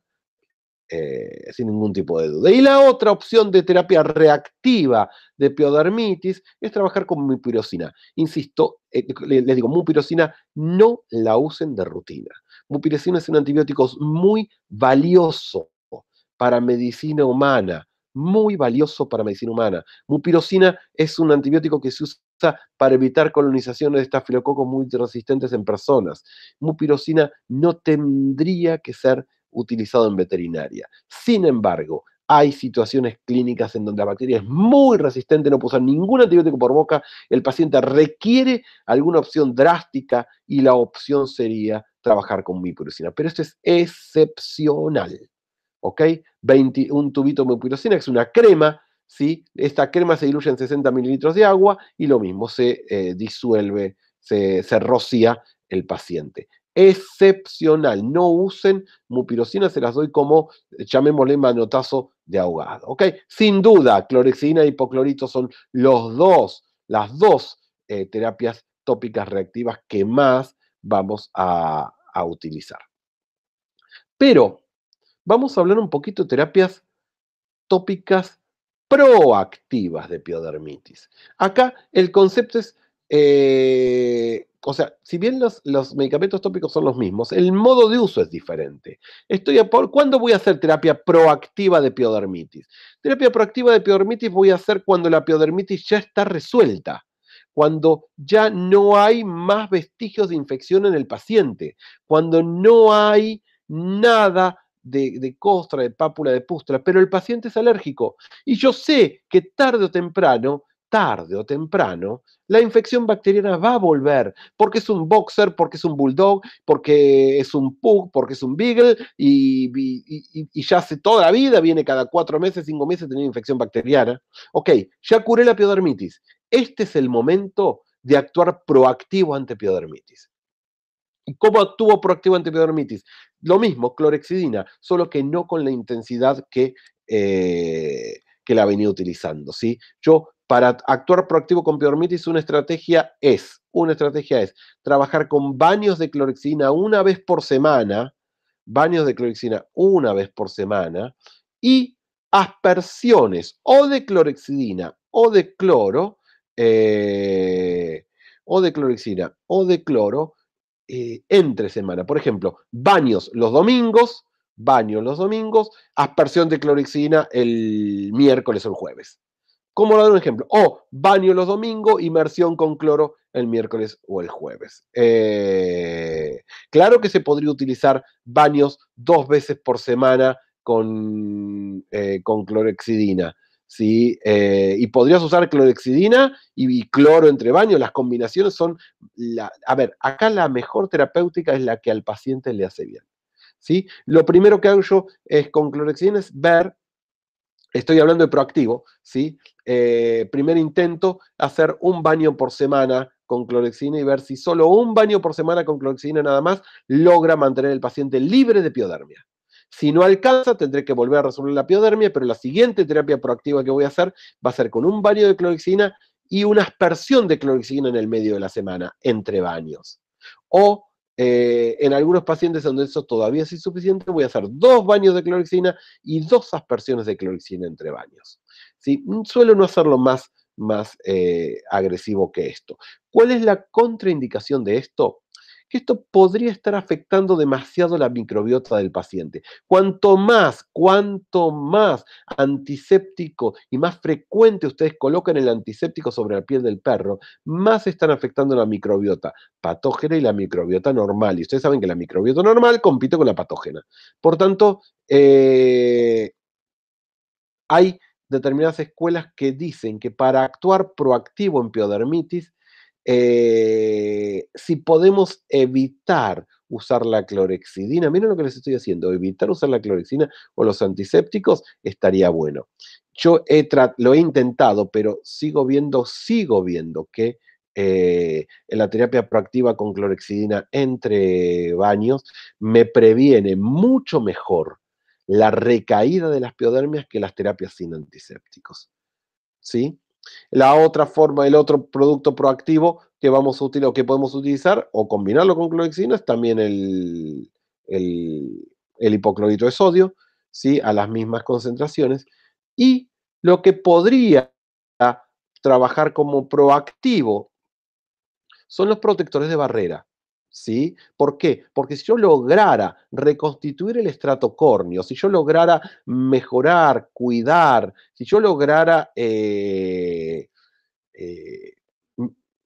eh, sin ningún tipo de duda. Y la otra opción de terapia reactiva de piodermitis es trabajar con mupirocina. Insisto, eh, les digo, mupirocina no la usen de rutina. Mupirocina es un antibiótico muy valioso para medicina humana muy valioso para medicina humana. Mupirocina es un antibiótico que se usa para evitar colonizaciones de estafilococos muy resistentes en personas. Mupirocina no tendría que ser utilizado en veterinaria. Sin embargo, hay situaciones clínicas en donde la bacteria es muy resistente, no puede usar ningún antibiótico por boca, el paciente requiere alguna opción drástica y la opción sería trabajar con mupirocina. Pero esto es excepcional. ¿ok? un tubito de mupirocina, que es una crema, ¿sí? Esta crema se diluye en 60 mililitros de agua y lo mismo, se eh, disuelve, se, se rocía el paciente. Excepcional, no usen mupirocina, se las doy como, eh, llamémosle manotazo de ahogado, ¿ok? Sin duda, clorexina y hipoclorito son los dos, las dos eh, terapias tópicas reactivas que más vamos a, a utilizar. Pero vamos a hablar un poquito de terapias tópicas proactivas de piodermitis. Acá el concepto es, eh, o sea, si bien los, medicamentos tópicos son los mismos, el modo de uso es diferente. Estoy ¿Cuándo voy a hacer terapia proactiva de piodermitis? Terapia proactiva de piodermitis voy a hacer cuando la piodermitis ya está resuelta cuando ya no hay más vestigios de infección en el paciente, cuando no hay nada de, costra, de pápula, de pústula, pero el paciente es alérgico. Y yo sé que tarde o temprano, tarde o temprano, la infección bacteriana va a volver, porque es un boxer, porque es un bulldog, porque es un pug, porque es un beagle, y, ya hace toda la vida, viene cada cuatro meses, cinco meses teniendo infección bacteriana. Ok, ya curé la piodermitis. Este es el momento de actuar proactivo ante piodermitis. ¿Y cómo actúo proactivo ante piodermitis? Lo mismo, clorexidina, solo que no con la intensidad que, eh, que la venía utilizando. ¿sí? Yo, para actuar proactivo con piormitis, una estrategia es, una estrategia es trabajar con baños de clorexidina una vez por semana, baños de clorexidina una vez por semana y aspersiones o de clorexidina o de cloro, eh, o de clorexina o de cloro eh, entre semana. Por ejemplo, baños los domingos, baños los domingos, aspersión de clorexidina el miércoles o el jueves. Como lo un ejemplo, o baño los domingos, inmersión con cloro el miércoles o el jueves. Eh, claro que se podría utilizar baños dos veces por semana con, eh, con clorexidina. ¿sí? Eh, y podrías usar clorexidina y, cloro entre baños. Las combinaciones son, la, a ver, acá la mejor terapéutica es la que al paciente le hace bien. ¿sí? Lo primero que hago yo es con clorexidina es ver, estoy hablando de proactivo, ¿sí? Eh, primer intento, hacer un baño por semana con clorexina y ver si solo un baño por semana con clorexidina nada más logra mantener al paciente libre de piodermia. Si no alcanza, tendré que volver a resolver la piodermia, pero la siguiente terapia proactiva que voy a hacer va a ser con un baño de cloroxina y una aspersión de cloroxina en el medio de la semana, entre baños. O eh, en algunos pacientes donde eso todavía es insuficiente, voy a hacer dos baños de clorexina y dos aspersiones de clorexina entre baños. ¿Sí? Mm, suelo no hacerlo más, más eh, agresivo que esto. ¿Cuál es la contraindicación de esto? esto podría estar afectando demasiado la microbiota del paciente. Cuanto más, cuanto más antiséptico y más frecuente ustedes colocan el antiséptico sobre la piel del perro, más están afectando la microbiota patógena y la microbiota normal. Y ustedes saben que la microbiota normal compite con la patógena. Por tanto, eh, hay determinadas escuelas que dicen que para actuar proactivo en piodermitis, eh, si podemos evitar usar la clorexidina, miren lo que les estoy haciendo, evitar usar la clorexidina o los antisépticos estaría bueno. Yo lo he intentado, pero sigo viendo, sigo viendo que eh, la terapia proactiva con clorexidina entre baños me previene mucho mejor la recaída de las piodermias que las terapias sin antisépticos. ¿Sí? La otra forma, el otro producto proactivo que vamos a utilizar o que podemos utilizar o combinarlo con clorexina es también el, el, hipoclorito de sodio, ¿sí? a las mismas concentraciones. Y lo que podría trabajar como proactivo son los protectores de barrera. ¿Sí? ¿Por qué? Porque si yo lograra reconstituir el córneo, si yo lograra mejorar, cuidar, si yo lograra eh, eh,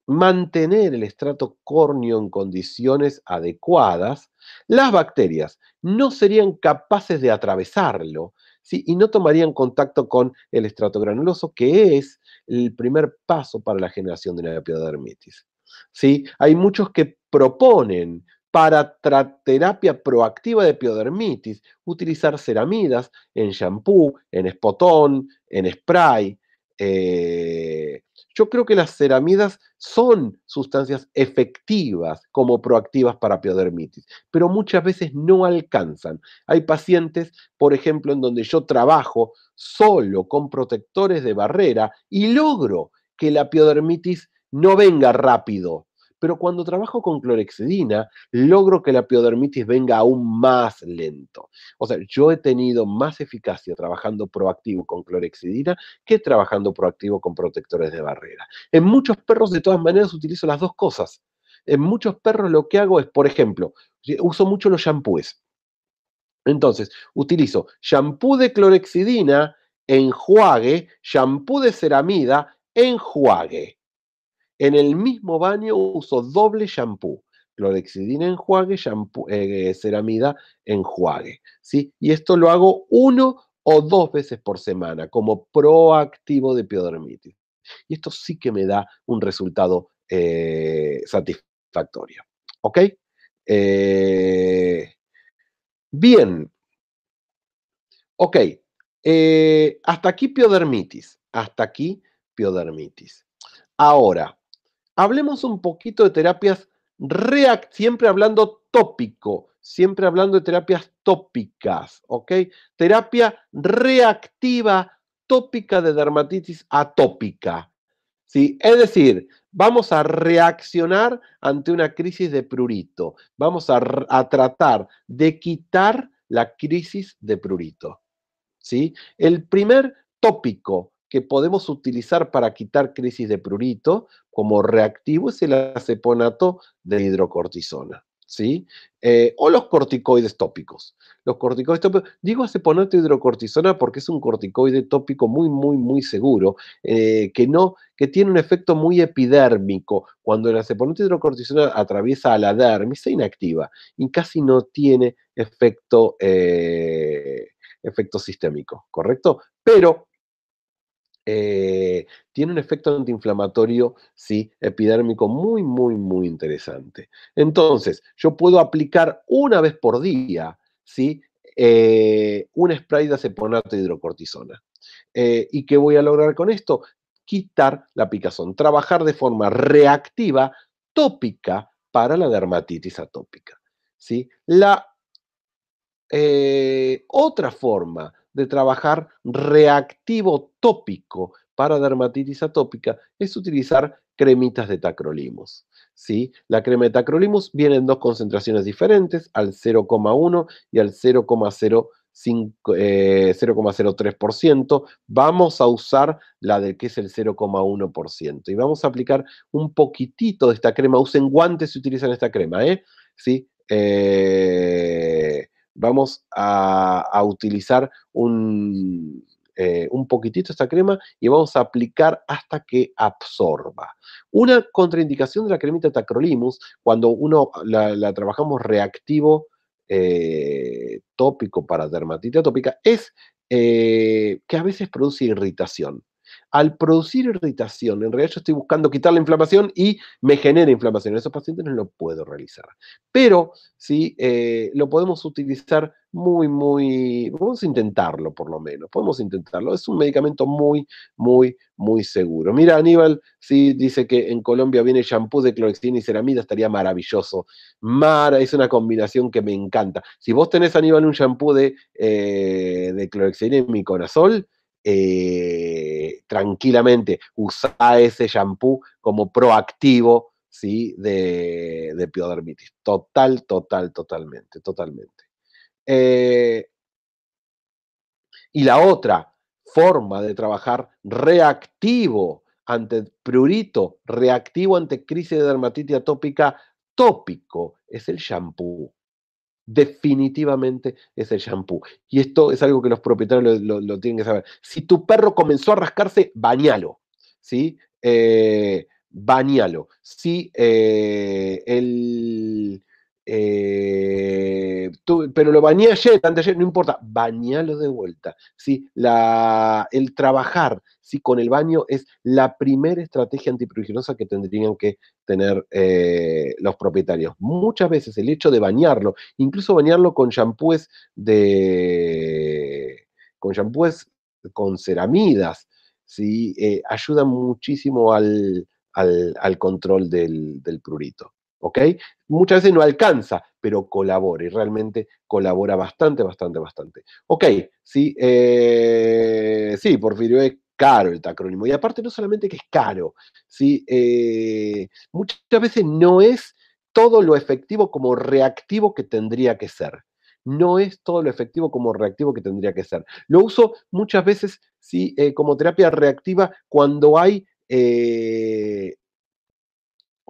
mantener el estrato córneo en condiciones adecuadas, las bacterias no serían capaces de atravesarlo y no tomarían contacto con el estrato granuloso, que es el primer paso para la generación de una epidermitis. ¿sí? Hay muchos que proponen para terapia proactiva de piodermitis utilizar ceramidas en shampoo, en spotón, en spray. Eh, yo creo que las ceramidas son sustancias efectivas como proactivas para piodermitis, pero muchas veces no alcanzan. Hay pacientes, por ejemplo, en donde yo trabajo solo con protectores de barrera y logro que la piodermitis no venga rápido. Pero cuando trabajo con clorexidina, logro que la piodermitis venga aún más lento. O sea, yo he tenido más eficacia trabajando proactivo con clorexidina que trabajando proactivo con protectores de barrera. En muchos perros, de todas maneras, utilizo las dos cosas. En muchos perros lo que hago es, por ejemplo, uso mucho los shampoos. Entonces, utilizo shampoo de clorexidina, enjuague, shampoo de ceramida, enjuague. En el mismo baño uso doble shampoo. Clorexidina enjuague, shampoo, eh, ceramida enjuague. ¿sí? Y esto lo hago uno o dos veces por semana como proactivo de piodermitis. Y esto sí que me da un resultado eh, satisfactorio. ¿Ok? Eh, bien. Ok. hasta aquí piodermitis. Hasta aquí piodermitis. Ahora, Hablemos un poquito de terapias react, siempre hablando tópico, siempre hablando de terapias tópicas, ¿ok? Terapia reactiva tópica de dermatitis atópica. ¿sí? Es decir, vamos a reaccionar ante una crisis de prurito. Vamos a, a tratar de quitar la crisis de prurito. ¿sí? El primer tópico que podemos utilizar para quitar crisis de prurito como reactivo es el aceponato de hidrocortisona. ¿Sí? Eh, o los corticoides tópicos. Los corticoides tópicos, digo aceponato hidrocortisona porque es un corticoide tópico muy, muy, muy seguro, eh, que, no, que tiene un efecto muy epidérmico. Cuando el aceponato hidrocortisona atraviesa a la dermis, se inactiva y casi no tiene efecto, eh, efecto sistémico, ¿correcto? Pero eh, tiene un efecto antiinflamatorio, sí, epidérmico muy, muy, muy interesante. Entonces, yo puedo aplicar una vez por día, sí, eh, un spray de aceponato hidrocortisona. Eh, ¿Y qué voy a lograr con esto? Quitar la picazón, trabajar de forma reactiva, tópica, para la dermatitis atópica. ¿sí? La otra forma de trabajar reactivo tópico para dermatitis atópica es utilizar cremitas de tacrolimus. ¿sí? La crema de tacrolimus viene en dos concentraciones diferentes, al 0,1 y al 0,03%. Eh, vamos a usar la de que es el 0,1% y vamos a aplicar un poquitito de esta crema. Usen guantes si utilizan esta crema. ¿eh? ¿Sí? Eh, vamos a, utilizar eh, un, poquitito esta crema y vamos a aplicar hasta que absorba. Una contraindicación de la cremita Tacrolimus, cuando uno la, trabajamos reactivo eh, tópico para dermatitis atópica, es eh, que a veces produce irritación al producir irritación, en realidad yo estoy buscando quitar la inflamación y me genera inflamación. En esos pacientes no lo puedo realizar. Pero sí, eh, lo podemos utilizar muy, muy, vamos a intentarlo por lo menos, podemos intentarlo. Es un medicamento muy, muy, muy seguro. Mira, Aníbal, sí, dice que en Colombia viene shampoo de clorexidina y ceramida, estaría maravilloso. Mara, es una combinación que me encanta. Si vos tenés, Aníbal, un shampoo de, eh, de mi y eh, tranquilamente usar ese shampoo como proactivo ¿sí? de, de piodermitis. Total, total, totalmente, totalmente. Eh, y la otra forma de trabajar reactivo ante prurito, reactivo ante crisis de dermatitis atópica tópico, es el shampoo definitivamente es el shampoo. Y esto es algo que los propietarios lo, tienen que saber. Si tu perro comenzó a rascarse, bañalo. ¿sí? Eh, bañalo. Si eh, el, eh, pero lo bañé ayer, no importa, bañalo de vuelta. ¿sí? el trabajar ¿sí? con el baño es la primera estrategia antipruriginosa que tendrían que tener eh, los propietarios. Muchas veces el hecho de bañarlo, incluso bañarlo con shampoos de. con champús con ceramidas, ¿sí? Eh, ayuda muchísimo al, control del prurito. ¿ok? Muchas veces no alcanza, pero colabora y realmente colabora bastante, bastante, bastante. Ok, sí, eh, sí, Porfirio es caro el acrónimo. Y aparte no solamente que es caro, ¿sí? Eh, muchas veces no es todo lo efectivo como reactivo que tendría que ser. No es todo lo efectivo como reactivo que tendría que ser. Lo uso muchas veces ¿sí? Eh, como terapia reactiva cuando hay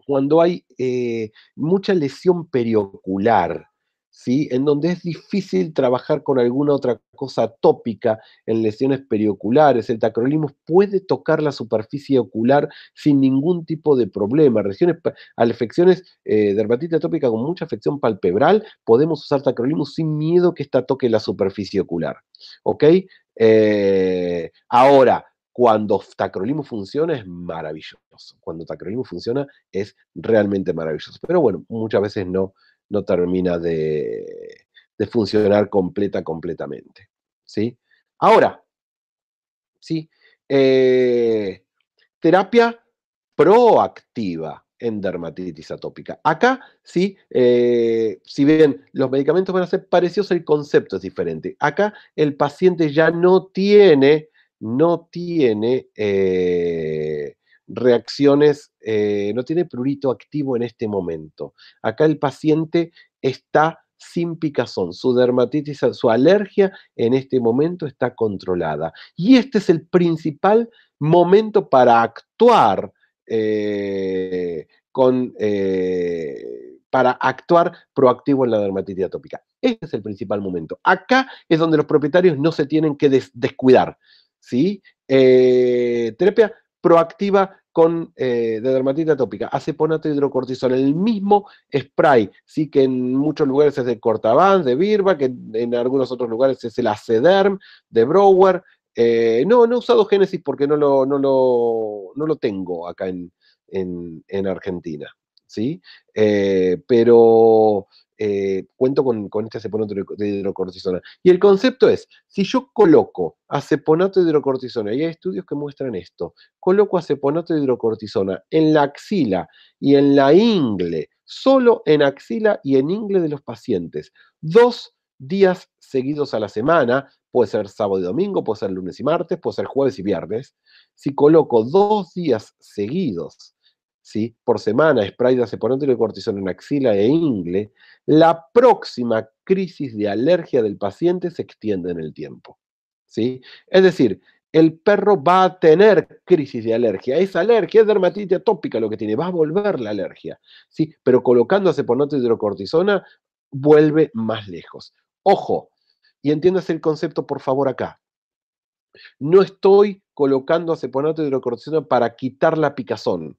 cuando hay eh, mucha lesión periocular, ¿sí? en donde es difícil trabajar con alguna otra cosa tópica en lesiones perioculares. El tacrolimus puede tocar la superficie ocular sin ningún tipo de problema. Regiones, a afecciones eh, de dermatitis atópica con mucha afección palpebral, podemos usar tacrolimus sin miedo que esta toque la superficie ocular. ¿Ok? Eh, ahora, cuando tacrolimo funciona es maravilloso. Cuando tacrolimo funciona es realmente maravilloso. Pero bueno, muchas veces no, no termina de, funcionar completa, completamente. ¿Sí? Ahora, ¿sí? Eh, terapia proactiva en dermatitis atópica. Acá, sí, eh, si bien los medicamentos van a ser parecidos, el concepto es diferente. Acá el paciente ya no tiene no tiene eh, reacciones, eh, no tiene prurito activo en este momento. Acá el paciente está sin picazón, su dermatitis, su alergia en este momento está controlada. Y este es el principal momento para actuar eh, con, para actuar proactivo en la dermatitis atópica. Este es el principal momento. Acá es donde los propietarios no se tienen que descuidar. ¿sí? Eh, terapia proactiva con, de eh, dermatitis atópica, aceponato hidrocortisol, el mismo spray, sí que en muchos lugares es de Cortaban de Birba, que en, algunos otros lugares es el Acederm, de Brower. Eh, no, no he usado Génesis porque no lo, no lo, tengo acá en, en Argentina, ¿sí? pero eh, cuento con, con este aceponato de hidrocortisona. Y el concepto es, si yo coloco aceponato de hidrocortisona, y hay estudios que muestran esto, coloco aceponato de hidrocortisona en la axila y en la ingle, solo en axila y en ingle de los pacientes, dos días seguidos a la semana, puede ser sábado y domingo, puede ser lunes y martes, puede ser jueves y viernes, si coloco dos días seguidos por semana, spray de aceponato de cortisona en axila e ingle, la próxima crisis de alergia del paciente se extiende en el tiempo. ¿sí? Es decir, el perro va a tener crisis de alergia. esa alergia, es dermatitis atópica lo que tiene, va a volver la alergia. ¿sí? Pero colocando aceponato de hidrocortisona, vuelve más lejos. Ojo, y entiéndase el concepto por favor acá. No estoy colocando aceponato de hidrocortisona para quitar la picazón.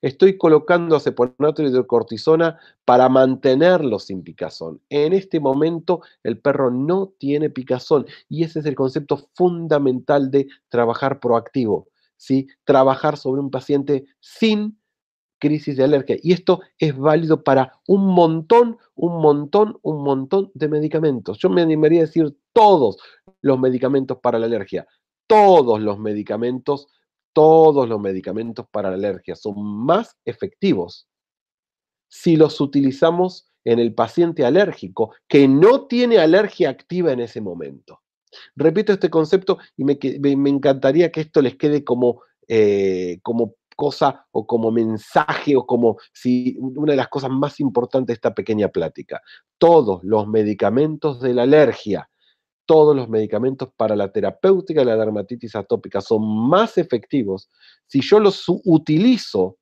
Estoy colocando de cortisona para mantenerlo sin picazón. En este momento el perro no tiene picazón y ese es el concepto fundamental de trabajar proactivo, ¿sí? Trabajar sobre un paciente sin crisis de alergia. Y esto es válido para un montón, un montón, un montón de medicamentos. Yo me animaría a decir todos los medicamentos para la alergia, todos los medicamentos todos los medicamentos para la alergia son más efectivos si los utilizamos en el paciente alérgico que no tiene alergia activa en ese momento. Repito este concepto y me, encantaría que esto les quede como, eh, como cosa o como mensaje o como si una de las cosas más importantes de esta pequeña plática. Todos los medicamentos de la alergia todos los medicamentos para la terapéutica de la dermatitis atópica son más efectivos si yo los utilizo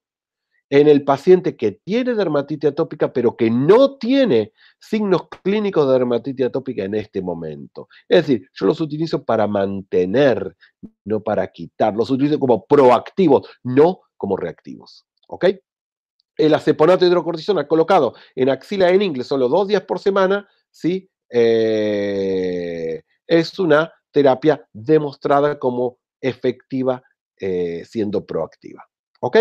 en el paciente que tiene dermatitis atópica, pero que no tiene signos clínicos de dermatitis atópica en este momento. Es decir, yo los utilizo para mantener, no para quitar. Los utilizo como proactivos, no como reactivos. ¿Ok? El aceponato de hidrocortisona colocado en axila en inglés solo dos días por semana, ¿sí? Eh, es una terapia demostrada como efectiva eh, siendo proactiva. ¿Ok?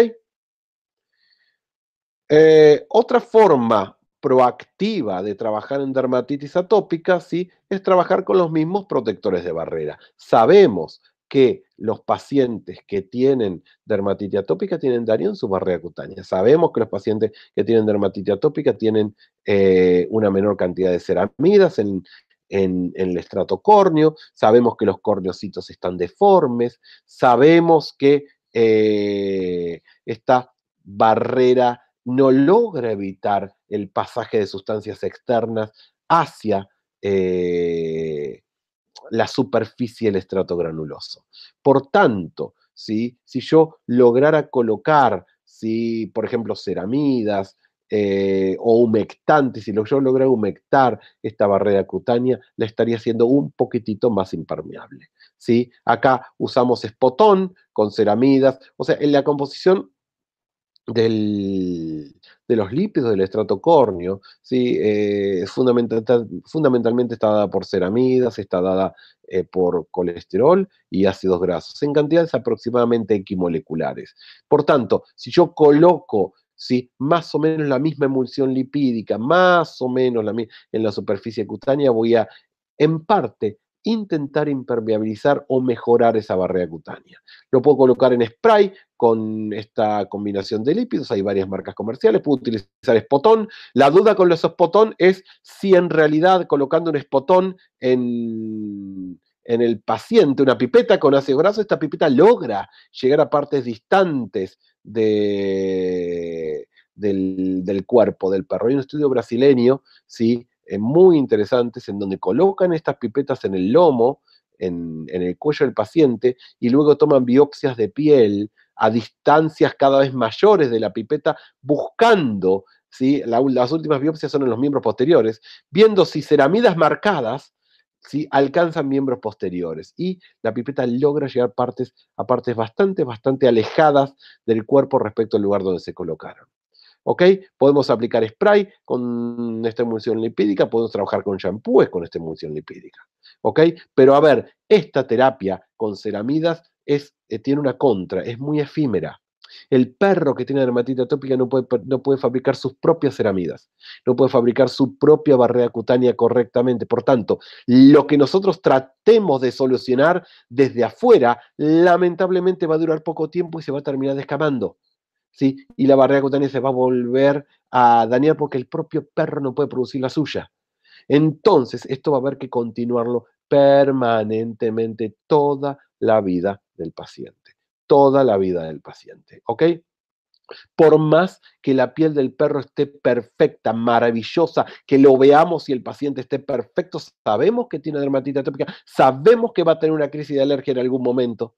Eh, otra forma proactiva de trabajar en dermatitis atópica, ¿sí? es trabajar con los mismos protectores de barrera. Sabemos que los pacientes que tienen dermatitis atópica tienen daño en su barrera cutánea. Sabemos que los pacientes que tienen dermatitis atópica tienen eh, una menor cantidad de ceramidas en, el estrato córneo, sabemos que los corneocitos están deformes, sabemos que eh, esta barrera no logra evitar el pasaje de sustancias externas hacia eh, la superficie del estrato granuloso. Por tanto, ¿sí? si yo lograra colocar, si por ejemplo, ceramidas eh, o humectantes, si yo lograra humectar esta barrera cutánea, la estaría haciendo un poquitito más impermeable. ¿sí? Acá usamos espotón con ceramidas, o sea, en la composición del, de los lípidos del estrato córneo, eh, fundamental, fundamentalmente está dada por ceramidas, está dada eh, por colesterol y ácidos grasos, en cantidades aproximadamente equimoleculares. Por tanto, si yo coloco más o menos la misma emulsión lipídica, más o menos la, en la superficie cutánea, voy a en parte intentar impermeabilizar o mejorar esa barrera cutánea. Lo puedo colocar en spray con esta combinación de lípidos, hay varias marcas comerciales, puedo utilizar espotón. La duda con los espotón es si en realidad colocando un espotón en, el paciente, una pipeta con ácido graso, esta pipeta logra llegar a partes distantes del, del, cuerpo del perro. Hay un estudio brasileño, ¿sí? Eh, muy interesantes en donde colocan estas pipetas en el lomo, en, el cuello del paciente, y luego toman biopsias de piel a distancias cada vez mayores de la pipeta, buscando, ¿sí? las últimas biopsias son en los miembros posteriores, viendo si ceramidas marcadas alcanzan miembros posteriores y la pipeta logra llegar partes, a partes bastante, bastante alejadas del cuerpo respecto al lugar donde se colocaron. ¿ok? Podemos aplicar spray con esta emulsión lipídica, podemos trabajar con shampoo con esta emulsión lipídica, ¿ok? Pero a ver, esta terapia con ceramidas eh, tiene una contra, es muy efímera. El perro que tiene dermatitis atópica no puede, no puede fabricar sus propias ceramidas, no puede fabricar su propia barrera cutánea correctamente. Por tanto, lo que nosotros tratemos de solucionar desde afuera, lamentablemente va a durar poco tiempo y se va a terminar descamando. Y la barrera cutánea se va a volver a dañar porque el propio perro no puede producir la suya. Entonces, esto va a haber que continuarlo permanentemente toda la vida del paciente, toda la vida del paciente, ¿ok? Por más que la piel del perro esté perfecta, maravillosa, que lo veamos y el paciente esté perfecto, sabemos que tiene dermatitis atópica, sabemos que va a tener una crisis de alergia en algún momento,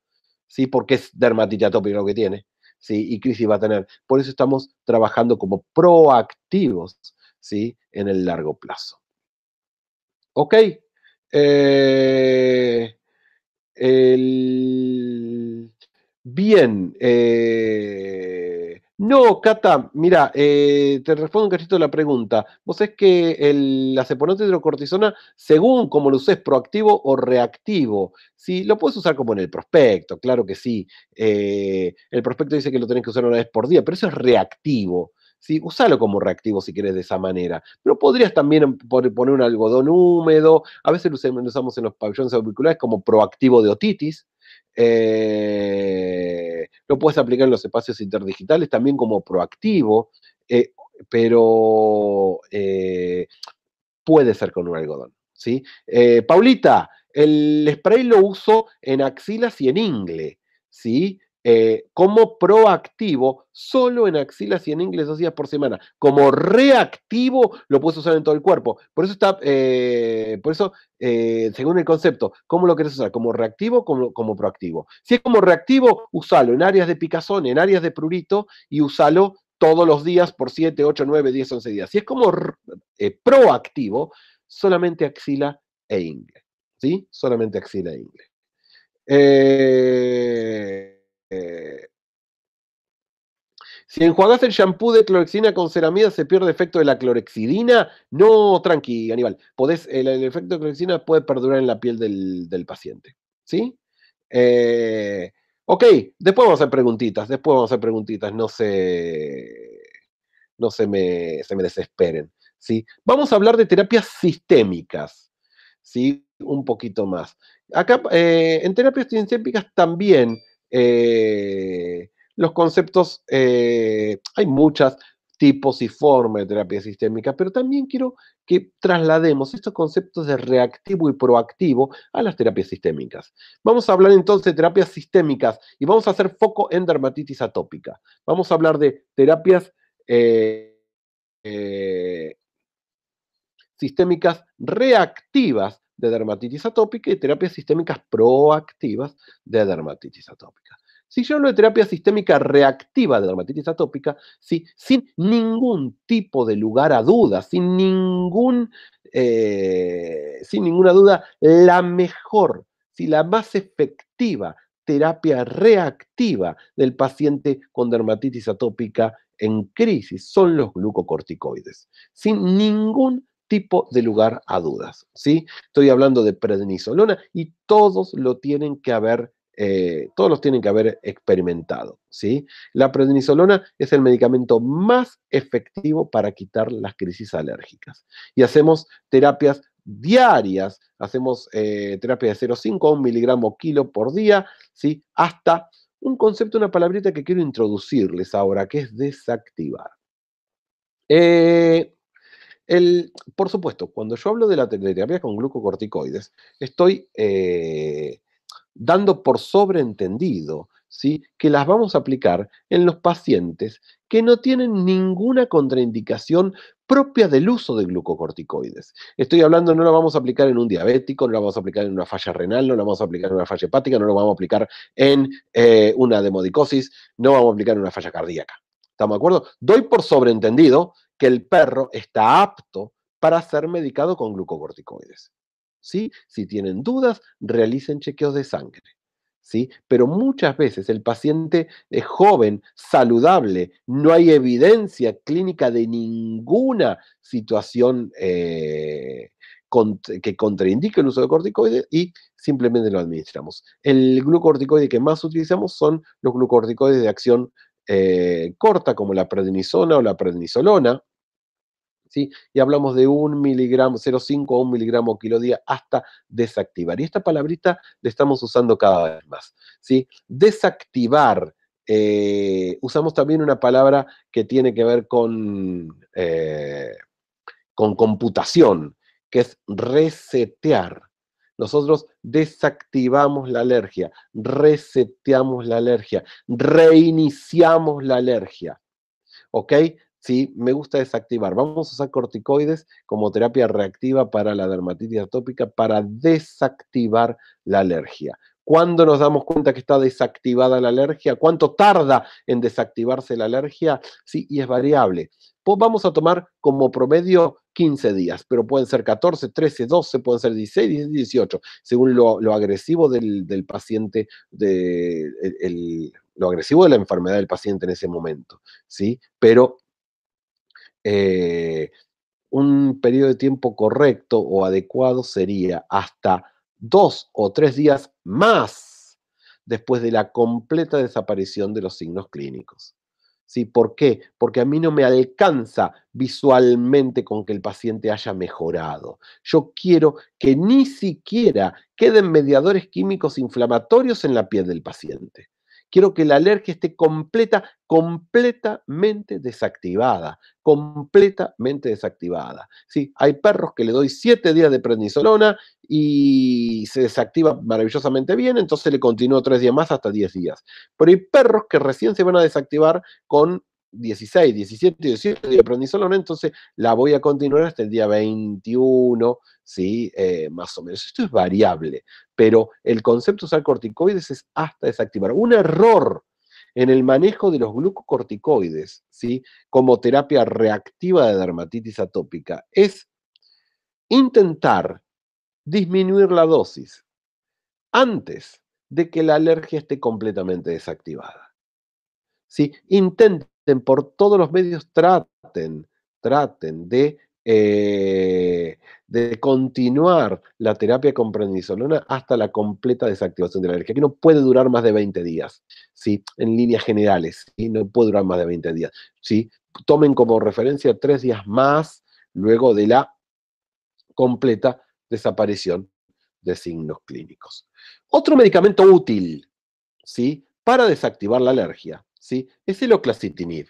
¿sí? Porque es dermatitis atópica lo que tiene. ¿sí? y crisis va a tener. Por eso estamos trabajando como proactivos ¿sí? en el largo plazo. Ok. Eh, bien. Eh, no, Cata, mira, eh, te respondo un cachito la pregunta. Vos es que el, la de hidrocortisona, según como lo uses, proactivo o reactivo, ¿sí? lo puedes usar como en el prospecto, claro que sí. Eh, el prospecto dice que lo tenés que usar una vez por día, pero eso es reactivo. ¿sí? Usalo como reactivo si quieres de esa manera. Pero podrías también em, poner un algodón húmedo, a veces lo usamos en los pabellones auriculares como proactivo de otitis, eh, lo puedes aplicar en los espacios interdigitales también como proactivo, eh, pero eh, puede ser con un algodón. ¿sí? Paulita, el spray lo uso en axilas y en ingle. ¿sí? Eh, como proactivo solo en axilas y en inglés dos días por semana. Como reactivo lo puedes usar en todo el cuerpo. Por eso está, eh, por eso, eh, según el concepto, ¿cómo lo quieres usar? ¿Como reactivo o como, proactivo? Si es como reactivo, usalo en áreas de picazón, en áreas de prurito y usalo todos los días por 7, 8, 9, 10, 11 días. Si es como proactivo, solamente axila e inglés. ¿Sí? Solamente axila e inglés. Eh, eh, si enjuagas el shampoo de clorexina con ceramida, ¿se pierde efecto de la clorexidina? No, tranqui, Aníbal. el, efecto de clorexina puede perdurar en la piel del, paciente. ¿Sí? Eh, ok, después vamos a hacer preguntitas. Después vamos a hacer preguntitas. No se, no se me, se me desesperen. ¿sí? Vamos a hablar de terapias sistémicas. ¿sí? Un poquito más. Acá, eh, en terapias sistémicas también eh, los conceptos, eh, hay muchos tipos y formas de terapia sistémica, pero también quiero que traslademos estos conceptos de reactivo y proactivo a las terapias sistémicas. Vamos a hablar entonces de terapias sistémicas y vamos a hacer foco en dermatitis atópica. Vamos a hablar de terapias eh, sistémicas reactivas de dermatitis atópica y terapias sistémicas proactivas de dermatitis atópica. Si yo hablo de terapia sistémica reactiva de dermatitis atópica, ¿sí? sin ningún tipo de lugar a duda, sin, ningún, eh, sin ninguna duda, la mejor, la más efectiva terapia reactiva del paciente con dermatitis atópica en crisis son los glucocorticoides, sin ningún tipo de lugar a dudas. ¿sí? Estoy hablando de prednisolona y todos lo tienen que haber, eh, todos los tienen que haber experimentado. ¿sí? La prednisolona es el medicamento más efectivo para quitar las crisis alérgicas. Y hacemos terapias diarias, hacemos eh, terapia de 0,5 a 1 miligramo kilo por día, ¿sí? hasta un concepto, una palabrita que quiero introducirles ahora, que es desactivar. Eh, por supuesto, cuando yo hablo de la terapia con glucocorticoides, estoy eh, dando por sobreentendido que las vamos a aplicar en los pacientes que no tienen ninguna contraindicación propia del uso de glucocorticoides. Estoy hablando, no la vamos a aplicar en un diabético, no la vamos a aplicar en una falla renal, no la vamos a aplicar en una falla hepática, no la vamos a aplicar en eh, una demodicosis, no vamos a aplicar en una falla cardíaca. ¿Estamos de acuerdo? Doy por sobreentendido que el perro está apto para ser medicado con glucocorticoides. Si tienen dudas, realicen chequeos de sangre. ¿Sí? Pero muchas veces el paciente es joven, saludable, no hay evidencia clínica de ninguna situación eh, que contraindique el uso de corticoides y simplemente lo administramos. El glucocorticoide que más utilizamos son los glucocorticoides de acción eh, corta, como la prednisona o la prednisolona, ¿sí? Y hablamos de un miligramo, 0,5 a un miligramo kilo día hasta desactivar. Y esta palabrita la estamos usando cada vez más, ¿sí? Desactivar. Eh, usamos también una palabra que tiene que ver con, eh, con computación, que es resetear. Nosotros desactivamos la alergia, reseteamos la alergia, reiniciamos la alergia. ¿Ok? ¿sí? Me gusta desactivar. Vamos a usar corticoides como terapia reactiva para la dermatitis atópica para desactivar la alergia. ¿Cuándo nos damos cuenta que está desactivada la alergia? ¿Cuánto tarda en desactivarse la alergia? Sí, y es variable. Pues vamos a tomar como promedio 15 días, pero pueden ser 14, 13, 12, pueden ser 16, 18, según lo, agresivo del, paciente, de, lo agresivo de la enfermedad del paciente en ese momento, ¿sí? Pero eh, un periodo de tiempo correcto o adecuado sería hasta dos o tres días más después de la completa desaparición de los signos clínicos. ¿Sí? ¿Por qué? Porque a mí no me alcanza visualmente con que el paciente haya mejorado. Yo quiero que ni siquiera queden mediadores químicos inflamatorios en la piel del paciente quiero que la alergia esté completa, completamente desactivada, completamente desactivada. ¿sí? Hay perros que le doy 7 días de prednisolona y se desactiva maravillosamente bien, entonces le continúo 3 días más hasta 10 días. Pero hay perros que recién se van a desactivar con 16, 17, 18, y pero entonces la voy a continuar hasta el día 21, ¿sí? Eh, más o menos. Esto es variable, pero el concepto de usar corticoides es hasta desactivar. Un error en el manejo de los glucocorticoides, ¿sí? Como terapia reactiva de dermatitis atópica, es intentar disminuir la dosis antes de que la alergia esté completamente desactivada. ¿Sí? Intenten por todos los medios, traten, traten de, eh, de continuar la terapia con prednisolona hasta la completa desactivación de la alergia, que no puede durar más de 20 días, ¿sí? en líneas generales, no puede durar más de 20 días. ¿sí? Tomen como referencia tres días más luego de la completa desaparición de signos clínicos. Otro medicamento útil ¿sí? para desactivar la alergia es el oclacitinib,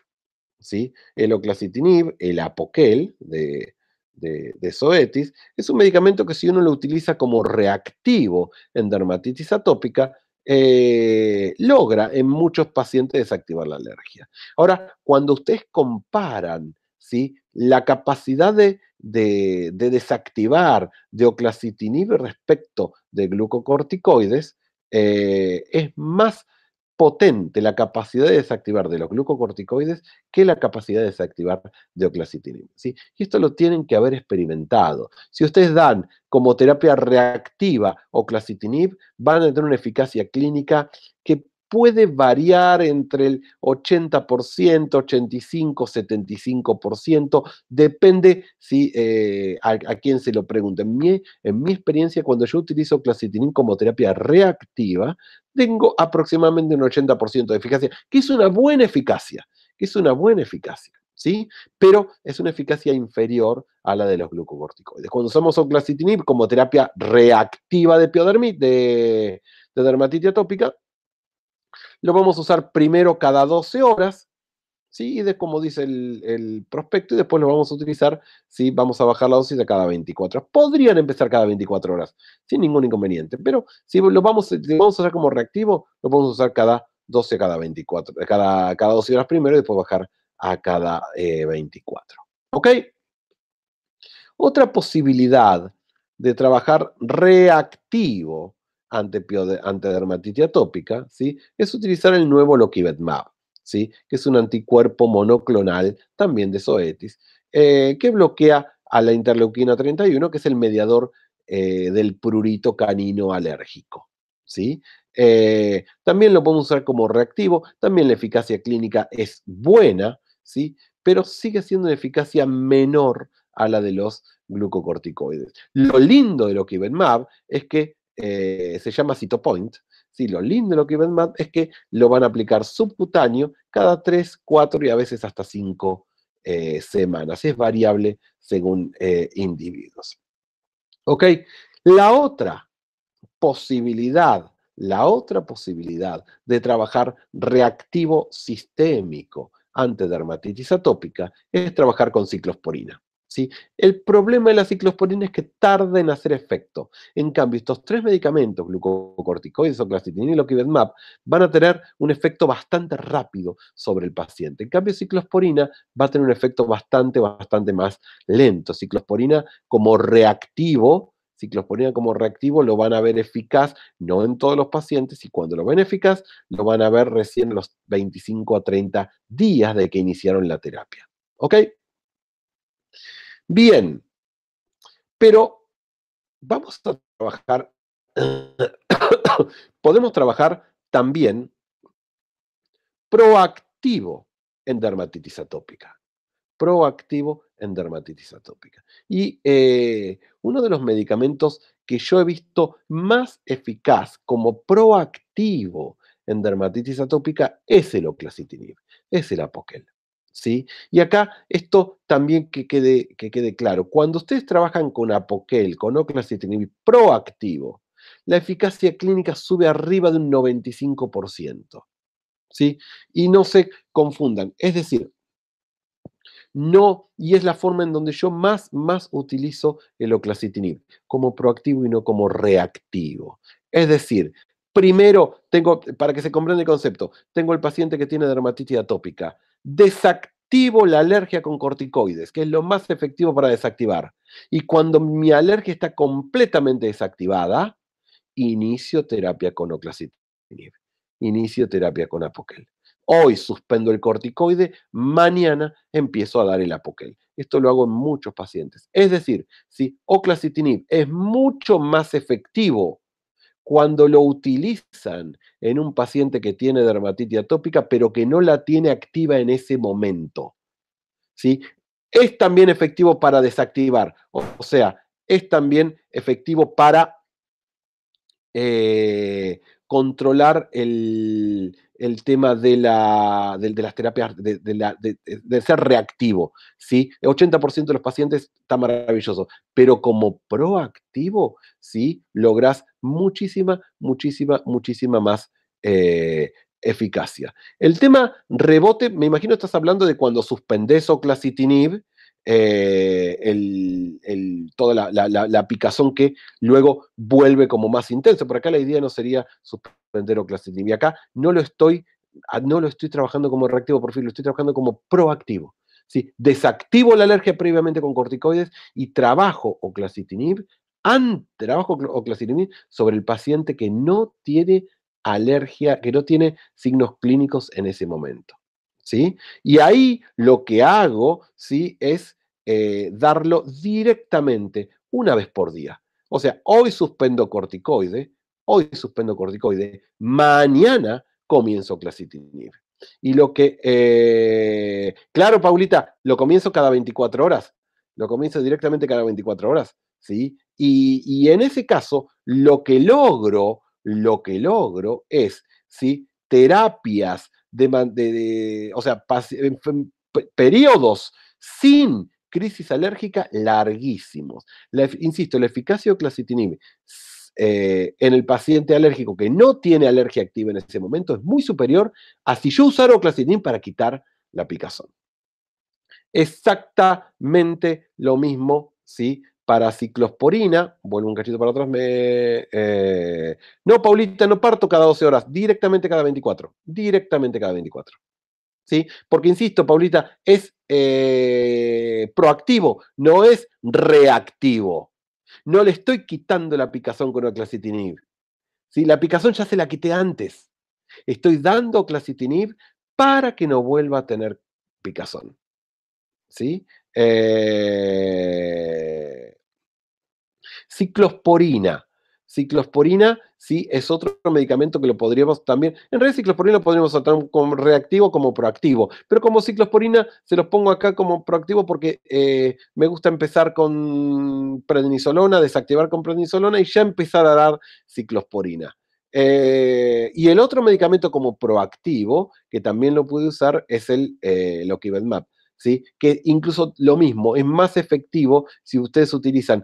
¿sí? El oclacitinib, el apoquel de, de, Zoetis, es un medicamento que si uno lo utiliza como reactivo en dermatitis atópica, eh, logra en muchos pacientes desactivar la alergia. Ahora, cuando ustedes comparan ¿sí? la capacidad de, desactivar de oclacitinib respecto de glucocorticoides, eh, es más potente la capacidad de desactivar de los glucocorticoides que la capacidad de desactivar de oclacitinib ¿sí? Y esto lo tienen que haber experimentado. Si ustedes dan como terapia reactiva oclacitinib van a tener una eficacia clínica que puede variar entre el 80%, 85%, 75%, depende si, eh, a, quién se lo pregunte. En mi, experiencia, cuando yo utilizo clasitinib como terapia reactiva, tengo aproximadamente un 80% de eficacia, que es una buena eficacia, que es una buena eficacia. ¿Sí? Pero es una eficacia inferior a la de los glucocorticoides. Cuando usamos clasitinib como terapia reactiva de de, de dermatitis atópica, lo vamos a usar primero cada 12 horas, ¿sí? Y de como dice el, prospecto, y después lo vamos a utilizar, si Vamos a bajar la dosis a cada 24 horas. Podrían empezar cada 24 horas, sin ningún inconveniente, pero si lo vamos, a usar como reactivo, lo podemos usar cada 12 cada 24, cada, cada 12 horas primero y después bajar a cada 24. Eh, ¿Ok? Otra posibilidad de trabajar reactivo ante, ante dermatitis atópica, ¿sí? es utilizar el nuevo Lokivetmab, ¿sí? que es un anticuerpo monoclonal también de Zoetis, eh, que bloquea a la interleuquina 31, que es el mediador eh, del prurito canino alérgico. ¿sí? Eh, también lo podemos usar como reactivo, también la eficacia clínica es buena, ¿sí? pero sigue siendo una eficacia menor a la de los glucocorticoides. Lo lindo de lo es que eh, se llama Citopoint. Sí, lo lindo de lo que ven es que lo van a aplicar subcutáneo cada 3, 4 y a veces hasta 5 eh, semanas. Es variable según eh, individuos. ¿Ok? La otra posibilidad, la otra posibilidad de trabajar reactivo sistémico ante dermatitis atópica es trabajar con ciclosporina. El problema de la ciclosporina es que tarda en hacer efecto. En cambio, estos tres medicamentos, glucocorticoides, oclasitinina y van a tener un efecto bastante rápido sobre el paciente. En cambio, ciclosporina va a tener un efecto bastante, bastante más lento. Ciclosporina como reactivo, ciclosporina como reactivo lo van a ver eficaz, no en todos los pacientes, y cuando lo ven eficaz, lo van a ver recién los 25 a 30 días de que iniciaron la terapia. ¿Ok? Bien, pero vamos a trabajar, podemos trabajar también proactivo en dermatitis atópica. Proactivo en dermatitis atópica. Y eh, uno de los medicamentos que yo he visto más eficaz como proactivo en dermatitis atópica es el Oclacitinib, es el apoquel. Y acá esto también que quede, claro. Cuando ustedes trabajan con Apoquel, con Oclacitinib proactivo, la eficacia clínica sube arriba de un 95%, ¿sí? Y no se confundan. Es decir, no, y es la forma en donde yo más, más utilizo el oclacitinib, como proactivo y no como reactivo. Es decir, primero tengo, para que se comprenda el concepto, tengo el paciente que tiene dermatitis atópica, desactivo la alergia con corticoides, que es lo más efectivo para desactivar. Y cuando mi alergia está completamente desactivada, inicio terapia con oclasitinib, inicio terapia con apoquel. Hoy suspendo el corticoide, mañana empiezo a dar el apoquel. Esto lo hago en muchos pacientes. Es decir, si oclasitinib es mucho más efectivo cuando lo utilizan en un paciente que tiene dermatitis atópica, pero que no la tiene activa en ese momento. ¿sí? Es también efectivo para desactivar, o, sea, es también efectivo para eh, controlar el, el tema de, la, de, las terapias, de, ser reactivo, ¿sí? El 80% de los pacientes está maravilloso, pero como proactivo, ¿sí? logras muchísima, muchísima, muchísima más eh, eficacia. El tema rebote, me imagino estás hablando de cuando suspendes oclacitinib, eh, toda la, picazón que luego vuelve como más intensa. Por acá la idea no sería suspender y acá no lo estoy, ah, no lo estoy trabajando como reactivo fin, lo estoy trabajando como proactivo. Desactivo la alergia previamente con corticoides y trabajo oclacitinib, clasitinib trabajo clasitinib sobre el paciente que no tiene alergia, que no tiene signos clínicos en ese momento. ¿sí? Y ahí lo que hago ¿sí? es eh, darlo directamente una vez por día. O sea, hoy suspendo corticoides hoy suspendo corticoide, mañana comienzo clasitinib. Y lo que, eh, claro, Paulita, lo comienzo cada 24 horas, lo comienzo directamente cada 24 horas, ¿sí? Y, en ese caso, lo que logro, lo que logro es, ¿sí? Terapias de, o sea, periodos sin crisis alérgica larguísimos. insisto, la eficacia de clasitinib eh, en el paciente alérgico que no tiene alergia activa en ese momento es muy superior a si yo usara oclastidin para quitar la picazón. Exactamente lo mismo ¿sí? para ciclosporina. Vuelvo un cachito para atrás. Eh, no, Paulita, no parto cada 12 horas, directamente cada 24. Directamente cada 24. ¿Sí? Porque, insisto, Paulita, es eh, proactivo, no es reactivo. No le estoy quitando la picazón con la Si La picazón ya se la quité antes. Estoy dando clasitinib para que no vuelva a tener picazón. ¿Sí? Eh, ciclosporina. Ciclosporina ¿sí? Es otro medicamento que lo podríamos también, en realidad ciclosporina lo podríamos tratar como reactivo como proactivo, pero como ciclosporina se los pongo acá como proactivo porque eh, me gusta empezar con prednisolona, desactivar con prednisolona y ya empezar a dar ciclosporina. Eh, y el otro medicamento como proactivo, que también lo pude usar, es el eh, ¿Sí? que incluso lo mismo, es más efectivo si ustedes utilizan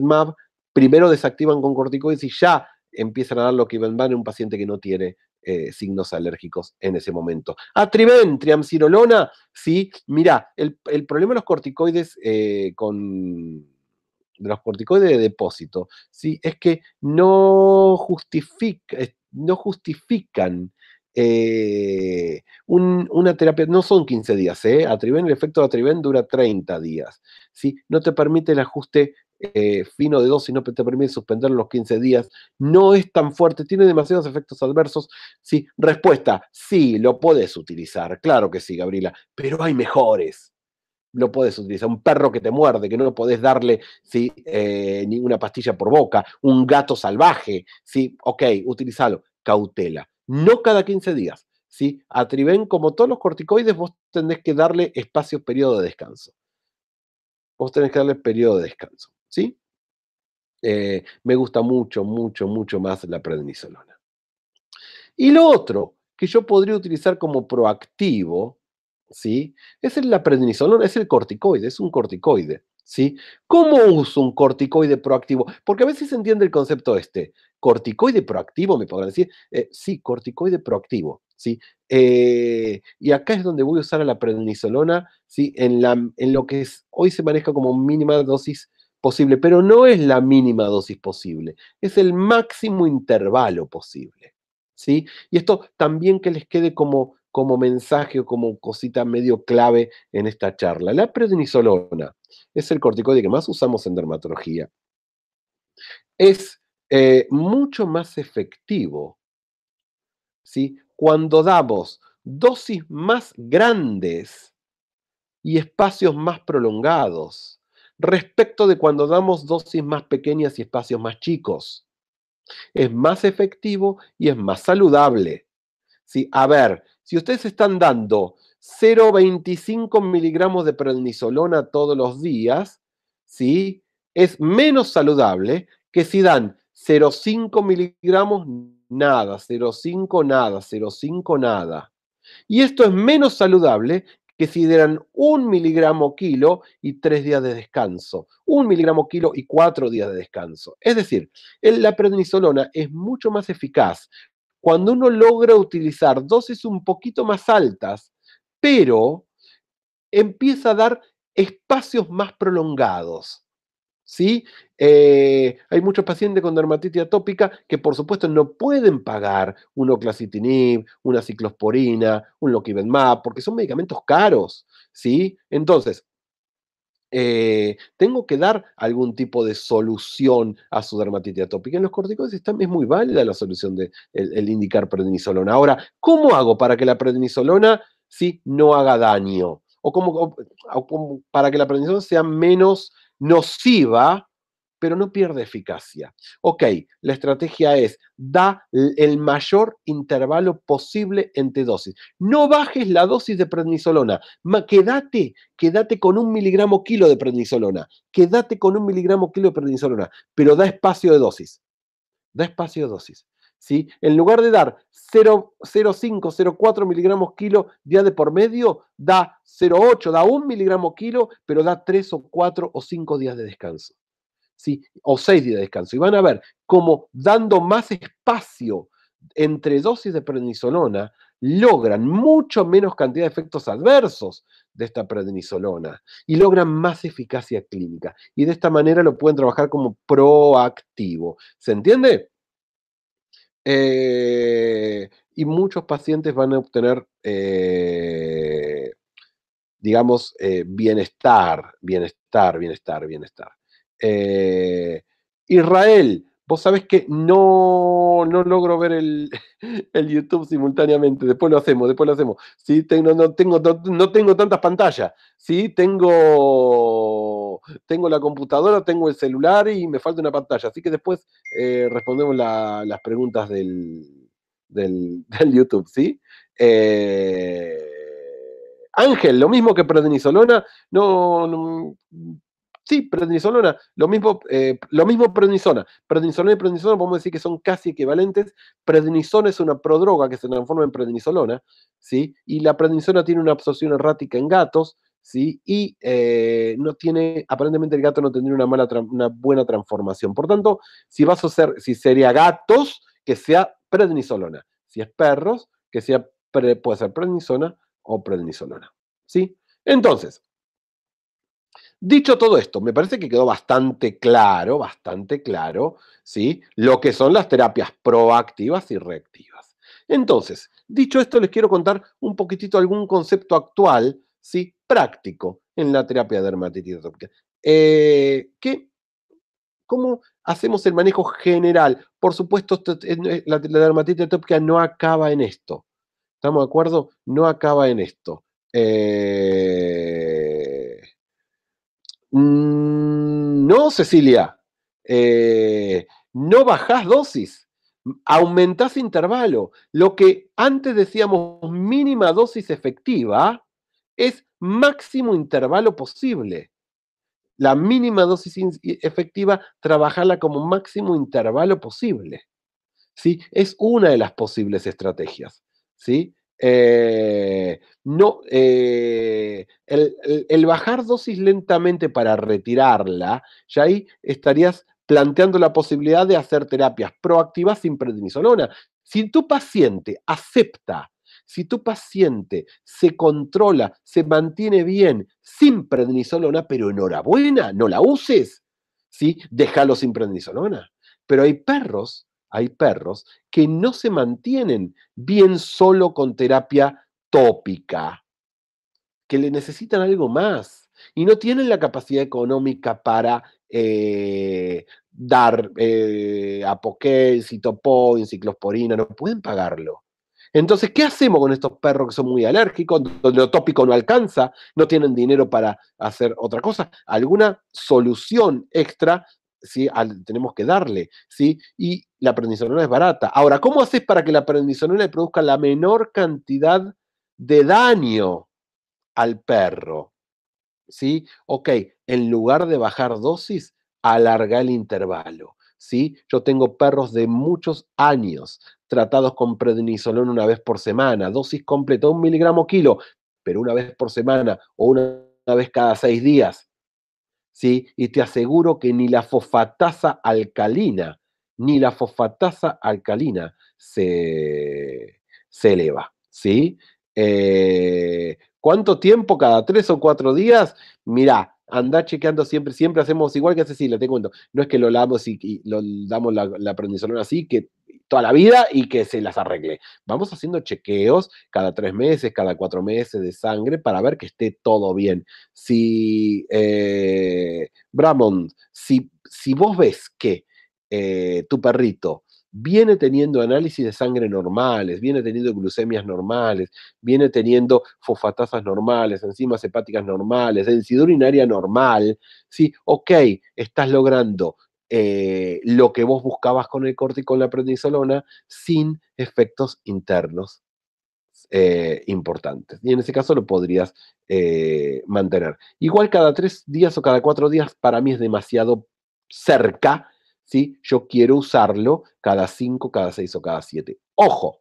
Map, primero desactivan con corticoides y ya empiezan a dar lo que van en un paciente que no tiene eh, signos alérgicos en ese momento. Atriven, ah, triamcinolona, sí, mira, el, problema de los corticoides eh, con de los corticoides de depósito, ¿sí? es que no, justifica, no justifican eh, una terapia, no son 15 días, ¿eh? Atriven, el efecto de atriben dura 30 días, ¿sí? No te permite el ajuste eh, fino de dosis no te permite suspender los 15 días, no es tan fuerte, tiene demasiados efectos adversos. Sí, respuesta, sí, lo puedes utilizar, claro que sí, Gabriela, pero hay mejores. Lo puedes utilizar, un perro que te muerde, que no podés darle ¿sí? Eh, ninguna pastilla por boca, un gato salvaje, sí, ok, utilizalo, cautela, no cada 15 días, ¿sí? Atriven, como todos los corticoides, vos tenés que darle espacio, periodo de descanso. Vos tenés que darle periodo de descanso. ¿sí? Eh, me gusta mucho, mucho, mucho más la prednisolona. Y lo otro que yo podría utilizar como proactivo, ¿sí? Es la prednisolona, es el corticoide, es un corticoide, ¿sí? ¿Cómo uso un corticoide proactivo? Porque a veces se entiende el concepto este. Corticoide proactivo, me podrán decir. Eh, sí, corticoide proactivo, ¿sí? Eh, y acá es donde voy a usar la prednisolona, ¿sí? En, la, en lo que hoy se maneja como mínima dosis posible, pero no es la mínima dosis posible, es el máximo intervalo posible. ¿sí? Y esto también que les quede como, como mensaje o como cosita medio clave en esta charla. La prednisolona es el corticoide que más usamos en dermatología. Es eh, mucho más efectivo ¿sí? cuando damos dosis más grandes y espacios más prolongados respecto de cuando damos dosis más pequeñas y espacios más chicos. Es más efectivo y es más saludable. si A ver, si ustedes están dando 0,25 miligramos de prednisolona todos los días, ¿sí? es menos saludable que si dan 0,5 miligramos nada, 0,5 nada, 0,5 nada. Y esto es menos saludable que si eran un miligramo kilo y tres días de descanso, un miligramo kilo y cuatro días de descanso. Es decir, la prednisolona es mucho más eficaz cuando uno logra utilizar dosis un poquito más altas, pero empieza a dar espacios más prolongados. ¿sí? Eh, hay muchos pacientes con dermatitis atópica que, por supuesto, no pueden pagar un Oclacitinib, una ciclosporina, un loquibemab, porque son medicamentos caros, ¿sí? Entonces, eh, tengo que dar algún tipo de solución a su dermatitis atópica. En los corticoides también es muy válida la solución de el, indicar prednisolona. Ahora, ¿cómo hago para que la prednisolona sí, no haga daño? O, para que la prednisolona sea menos nociva, pero no pierde eficacia. Ok, la estrategia es, da el mayor intervalo posible entre dosis. No bajes la dosis de prednisolona, quédate, quédate con un miligramo kilo de prednisolona, quédate con un miligramo kilo de prednisolona, pero da espacio de dosis, da espacio de dosis. En lugar de dar 0,4 miligramos kilo día de por medio, da 0,8, da 1 miligramo kilo, pero da 3 o 4 o 5 días de descanso. ¿sí? O 6 días de descanso. Y van a ver cómo dando más espacio entre dosis de prednisolona logran mucho menos cantidad de efectos adversos de esta prednisolona y logran más eficacia clínica. Y de esta manera lo pueden trabajar como proactivo. ¿Se entiende? Eh, y muchos pacientes van a obtener, eh, digamos, eh, bienestar, bienestar, bienestar, bienestar. Israel, vos sabés que no, logro ver el, YouTube simultáneamente, después lo hacemos, después lo hacemos. Sí, tengo, no, tengo, no, no tengo tantas pantallas, sí, tengo tengo la computadora, tengo el celular y me falta una pantalla. Así que después eh, respondemos las preguntas del, YouTube, ¿sí? Eh, Ángel, lo mismo que prednisolona, no, sí, prednisolona, lo mismo, eh, lo mismo prednisona. Prednisolona y vamos podemos decir que son casi equivalentes. Prednisona es una prodroga que se transforma en prednisolona, ¿sí? Y la prednisona tiene una absorción errática en gatos, y eh, no tiene, aparentemente el gato no tendría una, mala, una buena transformación. Por tanto, si vas a ser, si sería gatos, que sea prednisolona. Si es perros, que sea, puede ser prednisona o prednisolona, ¿sí? Entonces, Dicho todo esto, me parece que quedó bastante claro, bastante claro, ¿sí? Lo que son las terapias proactivas y reactivas. Entonces, dicho esto, les quiero contar un poquitito algún concepto actual, ¿sí? práctico en la terapia de dermatitis atópica. Eh, ¿qué? ¿Cómo hacemos el manejo general? Por supuesto, eh, eh, la, dermatitis atópica no acaba en esto. ¿Estamos de acuerdo? No acaba en esto. Mm, no, Cecilia. No bajás dosis. Aumentás intervalo. Lo que antes decíamos mínima dosis efectiva, es máximo intervalo posible. La mínima dosis efectiva, trabajarla como máximo intervalo posible. ¿sí? Es una de las posibles estrategias. ¿sí? Eh, no, eh, el, el, bajar dosis lentamente para retirarla, ya ahí estarías planteando la posibilidad de hacer terapias proactivas sin prednisolona. Si tu paciente acepta si tu paciente se controla, se mantiene bien sin prednisolona, pero enhorabuena, no la uses, ¿sí? Déjalo sin prednisolona. Pero hay perros, hay perros que no se mantienen bien solo con terapia tópica, que le necesitan algo más y no tienen la capacidad económica para eh, dar eh, apoquel, ciclosporina, ciclosporina, no pueden pagarlo. Entonces, ¿qué hacemos con estos perros que son muy alérgicos, donde lo tópico no alcanza, no tienen dinero para hacer otra cosa? ¿Alguna solución extra ¿sí? tenemos que darle, ¿sí? Y la prednisolona es barata. Ahora, ¿cómo haces para que la prednisolona le produzca la menor cantidad de daño al perro? ¿Sí? Ok, en lugar de bajar dosis, alarga el intervalo. ¿Sí? Yo tengo perros de muchos años tratados con prednisolón una vez por semana, dosis completa, un miligramo kilo, pero una vez por semana o una, vez cada seis días. ¿sí? Y te aseguro que ni la fosfatasa alcalina, ni la fosfatasa alcalina se, se eleva. ¿sí? Eh, ¿Cuánto tiempo? ¿Cada tres o cuatro días? Mirá, anda chequeando siempre, siempre hacemos igual que hace Cecilia, te cuento. No es que lo damos y, lo damos la, la así, que toda la vida y que se las arregle. Vamos haciendo chequeos cada tres meses, cada cuatro meses de sangre para ver que esté todo bien. Si, eh, Bramond, si, si vos ves que eh, tu perrito viene teniendo análisis de sangre normales, viene teniendo glucemias normales, viene teniendo fosfatasas normales, enzimas hepáticas normales, densidad urinaria normal, sí, ok, estás logrando eh, lo que vos buscabas con el corte y con la prednisolona sin efectos internos eh, importantes. Y en ese caso lo podrías eh, mantener. Igual cada tres días o cada cuatro días para mí es demasiado cerca, ¿sí? Yo quiero usarlo cada cinco, cada seis o cada siete. Ojo,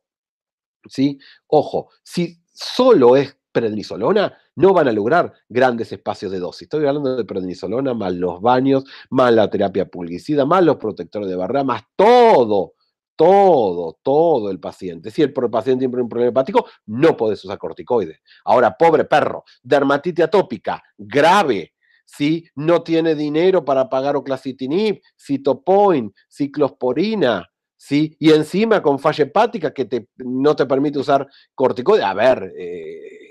¿sí? Ojo, si solo es prednisolona, no van a lograr grandes espacios de dosis. Estoy hablando de prednisolona, más los baños, más la terapia pulgicida, más los protectores de barrera, más todo, todo, todo el paciente. Si el paciente tiene un problema hepático, no podés usar corticoides. Ahora, pobre perro, dermatitis atópica, grave, si no tiene dinero para pagar oclacitinib, citopoin, ciclosporina, ¿sí? y encima con falla hepática que no te permite usar corticoides. A ver, eh,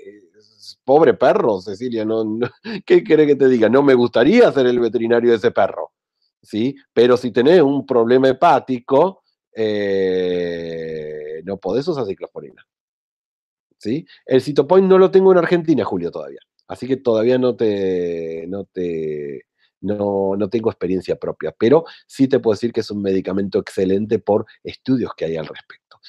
pobre perro, Cecilia, no, ¿qué quiere que te diga? No me gustaría ser el veterinario de ese perro, ¿sí? Pero si tenés un problema hepático, eh, no podés usar ciclosporina, ¿sí? El citopoint no lo tengo en Argentina, Julio, todavía. Así que todavía no te, no te, no, no tengo experiencia propia, pero sí te puedo decir que es un medicamento excelente por estudios que hay al respecto.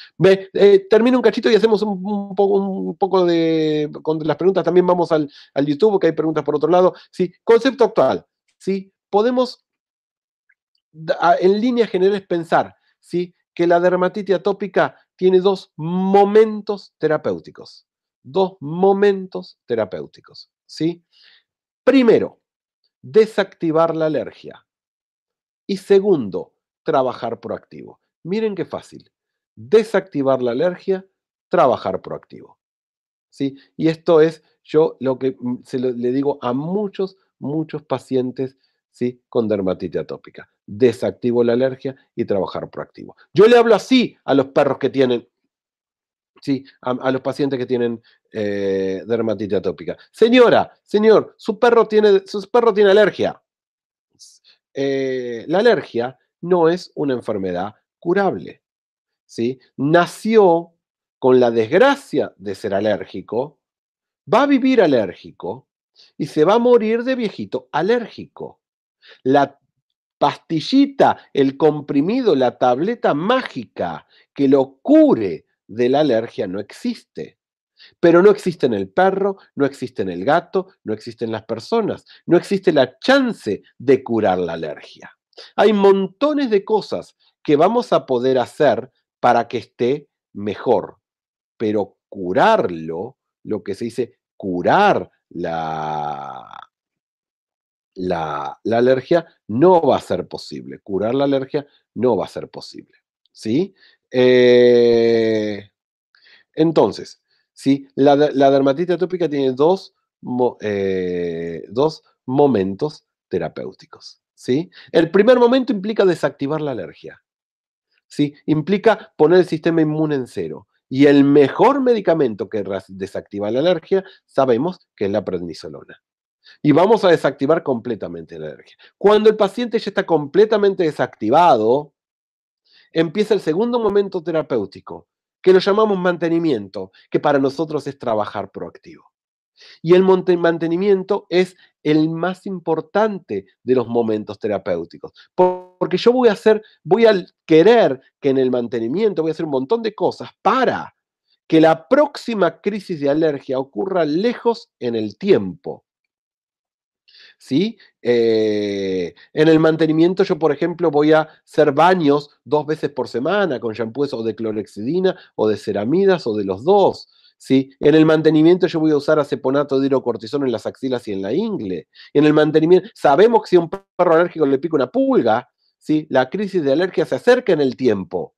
Eh, termino un cachito y hacemos un, poco, un, poco, de. Con las preguntas también vamos al, YouTube, que hay preguntas por otro lado. Sí, concepto actual. Sí, podemos, en líneas generales, pensar ¿sí? que la dermatitis atópica tiene dos momentos terapéuticos. Dos momentos terapéuticos. ¿sí? Primero, desactivar la alergia. Y segundo, trabajar proactivo. Miren qué fácil. Desactivar la alergia, trabajar proactivo. ¿Sí? Y esto es yo lo que mm, se le digo a muchos, muchos pacientes ¿sí? con dermatitis atópica. Desactivo la alergia y trabajar proactivo. Yo le hablo así a los perros que tienen ¿sí? a, los pacientes que tienen eh, dermatitis atópica. Señora, señor, su perro tiene, tiene alergia. Eh, la alergia no es una enfermedad curable. ¿sí? Nació con la desgracia de ser alérgico, va a vivir alérgico y se va a morir de viejito alérgico. La pastillita, el comprimido, la tableta mágica que lo cure de la alergia no existe. Pero no existe en el perro, no existe en el gato, no existe en las personas, no existe la chance de curar la alergia. Hay montones de cosas que vamos a poder hacer para que esté mejor, pero curarlo, lo que se dice curar la, la, la alergia, no va a ser posible. Curar la alergia no va a ser posible. ¿Sí? Eh, entonces, ¿sí? la, dermatitis atópica tiene dos, eh, dos momentos terapéuticos. ¿sí? El primer momento implica desactivar la alergia. ¿sí? Implica poner el sistema inmune en cero. Y el mejor medicamento que desactiva la alergia, sabemos que es la prednisolona. Y vamos a desactivar completamente la alergia. Cuando el paciente ya está completamente desactivado, empieza el segundo momento terapéutico, que lo llamamos mantenimiento, que para nosotros es trabajar proactivo. Y el mantenimiento es el más importante de los momentos terapéuticos, porque yo voy a hacer, voy a querer que en el mantenimiento voy a hacer un montón de cosas para que la próxima crisis de alergia ocurra lejos en el tiempo. ¿sí? Eh, en el mantenimiento yo, por ejemplo, voy a hacer baños dos veces por semana con shampoos o de clorexidina o de ceramidas o de los dos. ¿Sí? En el mantenimiento yo voy a usar aceponato de hidrocortisón en las axilas y en la ingle. En el mantenimiento, sabemos que si a un perro alérgico le pica una pulga, ¿sí? la crisis de alergia se acerca en el tiempo.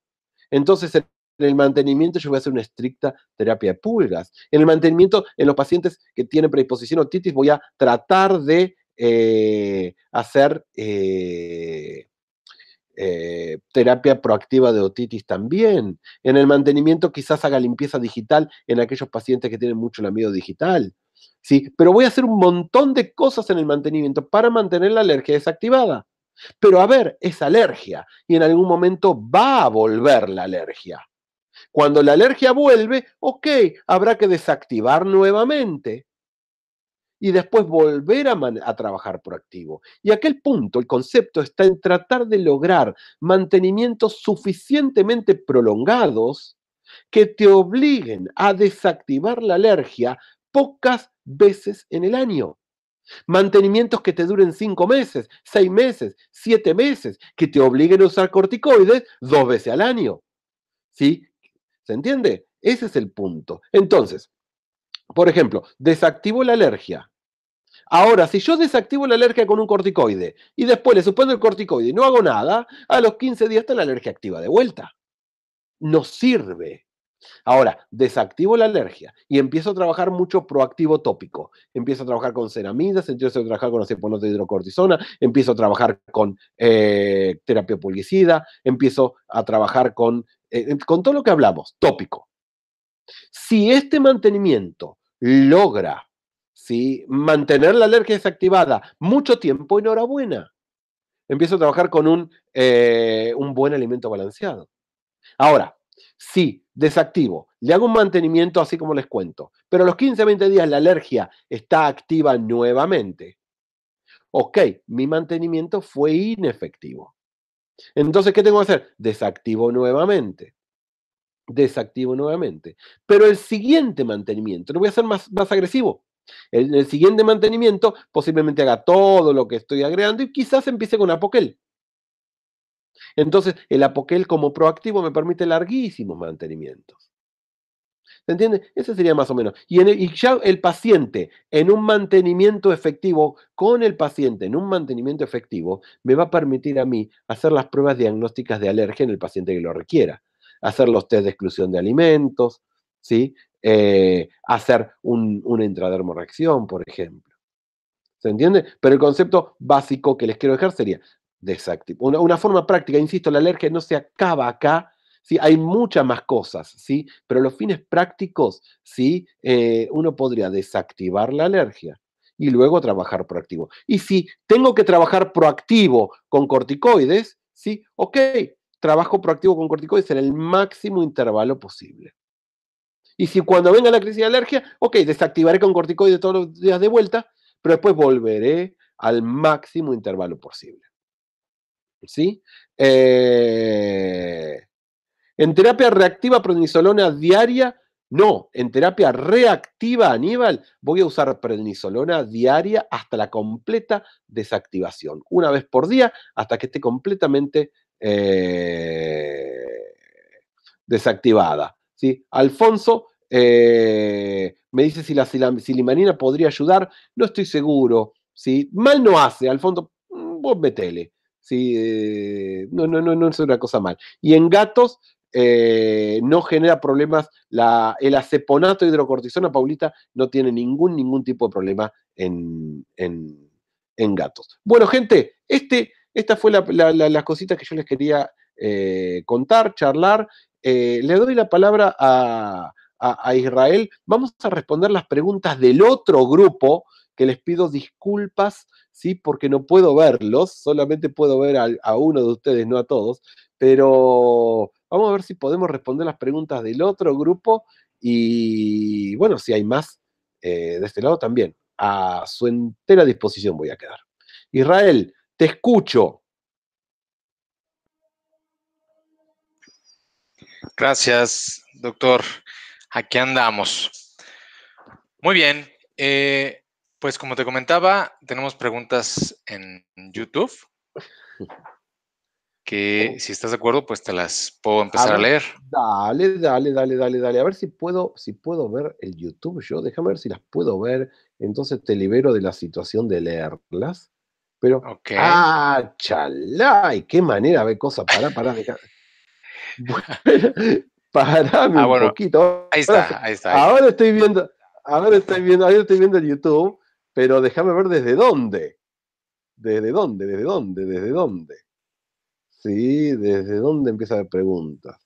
Entonces, en el mantenimiento yo voy a hacer una estricta terapia de pulgas. En el mantenimiento, en los pacientes que tienen predisposición a otitis, voy a tratar de eh, hacer eh, eh, terapia proactiva de otitis también. En el mantenimiento quizás haga limpieza digital en aquellos pacientes que tienen mucho la miedo digital. ¿sí? Pero voy a hacer un montón de cosas en el mantenimiento para mantener la alergia desactivada. Pero a ver, es alergia y en algún momento va a volver la alergia. Cuando la alergia vuelve, ok, habrá que desactivar nuevamente y después volver a, trabajar proactivo. Y aquel punto, el concepto está en tratar de lograr mantenimientos suficientemente prolongados que te obliguen a desactivar la alergia pocas veces en el año. Mantenimientos que te duren cinco meses, seis meses, siete meses, que te obliguen a usar corticoides dos veces al año. ¿Sí? ¿Se entiende? Ese es el punto. Entonces, por ejemplo, desactivo la alergia. Ahora, si yo desactivo la alergia con un corticoide y después le supongo el corticoide y no hago nada, a los 15 días está la alergia activa de vuelta. No sirve. Ahora, desactivo la alergia y empiezo a trabajar mucho proactivo tópico. Empiezo a trabajar con ceramidas, empiezo a trabajar con aceponote de hidrocortisona, empiezo a trabajar con eh, terapia pulguicida, empiezo a trabajar con eh, eh, todo lo que hablamos, tópico. Si este mantenimiento logra mantener la alergia desactivada mucho tiempo, enhorabuena. Empiezo a trabajar con un, eh, un buen alimento balanceado. Ahora, si desactivo, le hago un mantenimiento así como les cuento, pero a los 15, 20 días la alergia está activa nuevamente. Ok, mi mantenimiento fue inefectivo. Entonces, ¿qué tengo que hacer? Desactivo nuevamente desactivo nuevamente. Pero el siguiente mantenimiento, lo voy a hacer más, más agresivo. el, siguiente mantenimiento posiblemente haga todo lo que estoy agregando y quizás empiece con Apoquel. Entonces, el Apoquel como proactivo me permite larguísimos mantenimientos. ¿Se entiende? Ese sería más o menos. Y, en y, ya el paciente, en un mantenimiento efectivo, con el paciente, en un mantenimiento efectivo, me va a permitir a mí hacer las pruebas diagnósticas de alergia en el paciente que lo requiera hacer los test de exclusión de alimentos, ¿sí? Eh, hacer un, una intradermoreacción, por ejemplo. ¿Se entiende? Pero el concepto básico que les quiero dejar sería desactivar. Una, forma práctica, insisto, la alergia no se acaba acá, ¿sí? hay muchas más cosas, ¿sí? pero los fines prácticos, ¿sí? Eh, uno podría desactivar la alergia y luego trabajar proactivo. Y si tengo que trabajar proactivo con corticoides, ¿sí? ok, trabajo proactivo con corticoides en el máximo intervalo posible. Y si cuando venga la crisis de alergia, ok, desactivaré con corticoides todos los días de vuelta, pero después volveré al máximo intervalo posible. ¿Sí? Eh, en terapia reactiva prednisolona diaria, no, en terapia reactiva, Aníbal, voy a usar prednisolona diaria hasta la completa desactivación, una vez por día, hasta que esté completamente eh, desactivada. ¿sí? Alfonso eh, me dice si la silimanina podría ayudar, no estoy seguro. Si Mal no hace, Alfonso, mm, vos metele. Eh, no, no, no, no es una cosa mal. Y en gatos no genera problemas, el aceponato hidrocortisona, Paulita, no tiene ningún, ningún tipo de problema en, en gatos. Bueno, gente, este esta fue la, las cositas que yo les quería eh, contar, charlar. Eh, le doy la palabra a, Israel. Vamos a responder las preguntas del otro grupo, que les pido disculpas, ¿sí? porque no puedo verlos, solamente puedo ver a, uno de ustedes, no a todos, pero vamos a ver si podemos responder las preguntas del otro grupo y bueno, si hay más eh, de este lado también, a su entera disposición voy a quedar. Israel, te escucho. Gracias, doctor. Aquí andamos. Muy bien. Eh, pues como te comentaba, tenemos preguntas en YouTube. Que oh. si estás de acuerdo, pues te las puedo empezar a, leer. Dale, dale, dale, dale, dale. A ver si puedo, si puedo ver el YouTube yo. Déjame ver si las puedo ver. Entonces te libero de la situación de leerlas. Pero, okay. ah, qué manera de cosas Para, para, dejar Pará ah, un poquito. Ahí está, ahí está. ahora estoy viendo, ahora estoy viendo, estoy viendo el YouTube, pero déjame ver desde dónde. ¿Desde dónde? ¿Desde dónde? ¿Desde dónde? Sí, ¿desde dónde empieza la pregunta?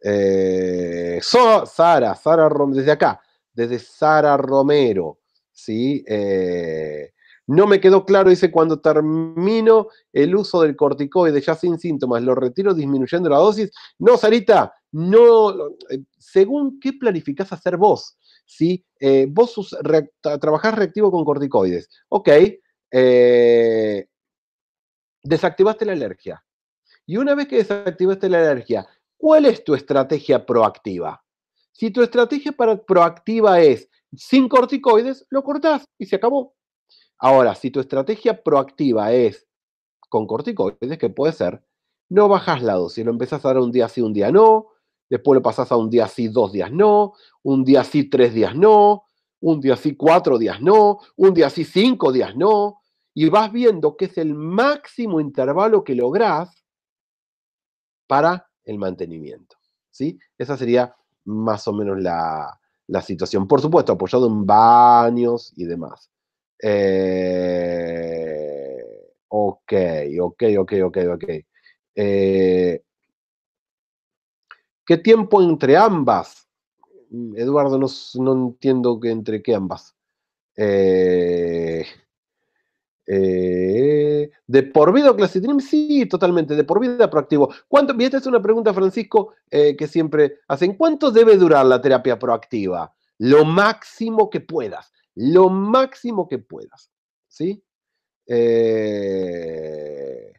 preguntas. Eh, Sara, Sara Romero, desde acá, desde Sara Romero, ¿sí? Eh, no me quedó claro, dice, cuando termino el uso del corticoide ya sin síntomas, lo retiro disminuyendo la dosis. No, Sarita, no, eh, según qué planificás hacer vos, ¿sí? Eh, vos trabajás reactivo con corticoides, ok, eh, desactivaste la alergia. Y una vez que desactivaste la alergia, ¿cuál es tu estrategia proactiva? Si tu estrategia para, proactiva es sin corticoides, lo cortás y se acabó. Ahora, si tu estrategia proactiva es con corticoides, que puede ser, no bajas la dosis, lo empezás a dar un día sí, un día no, después lo pasás a un día sí, dos días no, un día sí, tres días no, un día sí, cuatro días no, un día sí, cinco días no, y vas viendo que es el máximo intervalo que lográs para el mantenimiento. ¿sí? Esa sería más o menos la situación. Por supuesto, apoyado en baños y demás ok, ok, ok, ok, ok. ¿Qué tiempo entre ambas? Eduardo, no, entiendo que entre qué ambas. de por vida o sí, totalmente, de por vida proactivo. esta es una pregunta, Francisco, que siempre hacen. ¿Cuánto debe durar la terapia proactiva? Lo máximo que puedas lo máximo que puedas, ¿sí? Eh,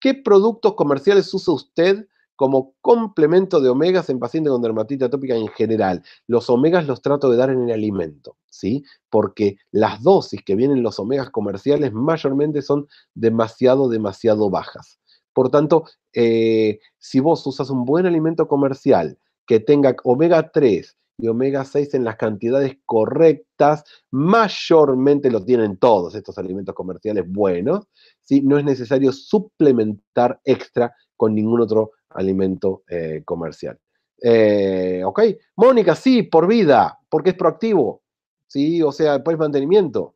¿Qué productos comerciales usa usted como complemento de omegas en pacientes con dermatitis atópica en general? Los omegas los trato de dar en el alimento, ¿sí? Porque las dosis que vienen los omegas comerciales mayormente son demasiado, demasiado bajas. Por tanto, eh, si vos usas un buen alimento comercial que tenga omega 3, de omega 6 en las cantidades correctas, mayormente lo tienen todos estos alimentos comerciales buenos, no es necesario suplementar extra con ningún otro alimento eh, comercial. Eh, ¿Ok? Mónica, sí, por vida, porque es proactivo, ¿sí? O sea, por mantenimiento.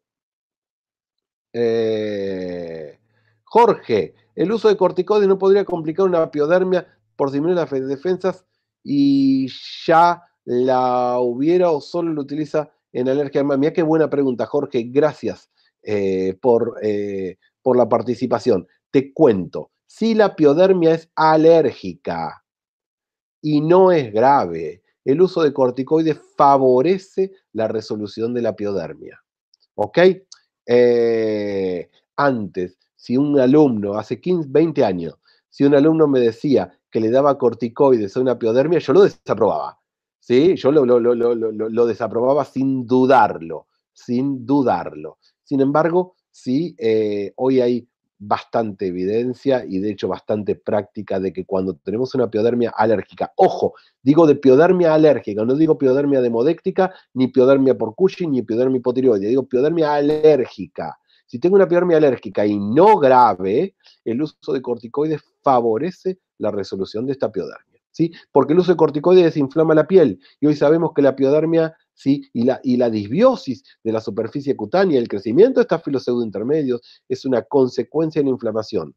Eh, Jorge, el uso de corticoides no podría complicar una piodermia por disminuir las defensas y ya la hubiera o solo lo utiliza en alergia a Mira qué buena pregunta, Jorge. Gracias eh, por, eh, por la participación. Te cuento, si la piodermia es alérgica y no es grave, el uso de corticoides favorece la resolución de la piodermia. ¿Ok? Eh, antes, si un alumno, hace 15, 20 años, si un alumno me decía que le daba corticoides a una piodermia, yo lo desaprobaba. ¿sí? Yo lo, lo, desaprobaba sin dudarlo, sin dudarlo. Sin embargo, sí, eh, hoy hay bastante evidencia y de hecho bastante práctica de que cuando tenemos una piodermia alérgica, ojo, digo de piodermia alérgica, no digo piodermia demodéctica, ni piodermia por Cushing, ni piodermia hipotiroide, digo piodermia alérgica. Si tengo una piodermia alérgica y no grave, el uso de corticoides favorece la resolución de esta piodermia. ¿sí? Porque el uso de corticoides desinflama la piel y hoy sabemos que la piodermia ¿sí? y, la, y la disbiosis de la superficie cutánea, el crecimiento de estas intermedios es una consecuencia de la inflamación.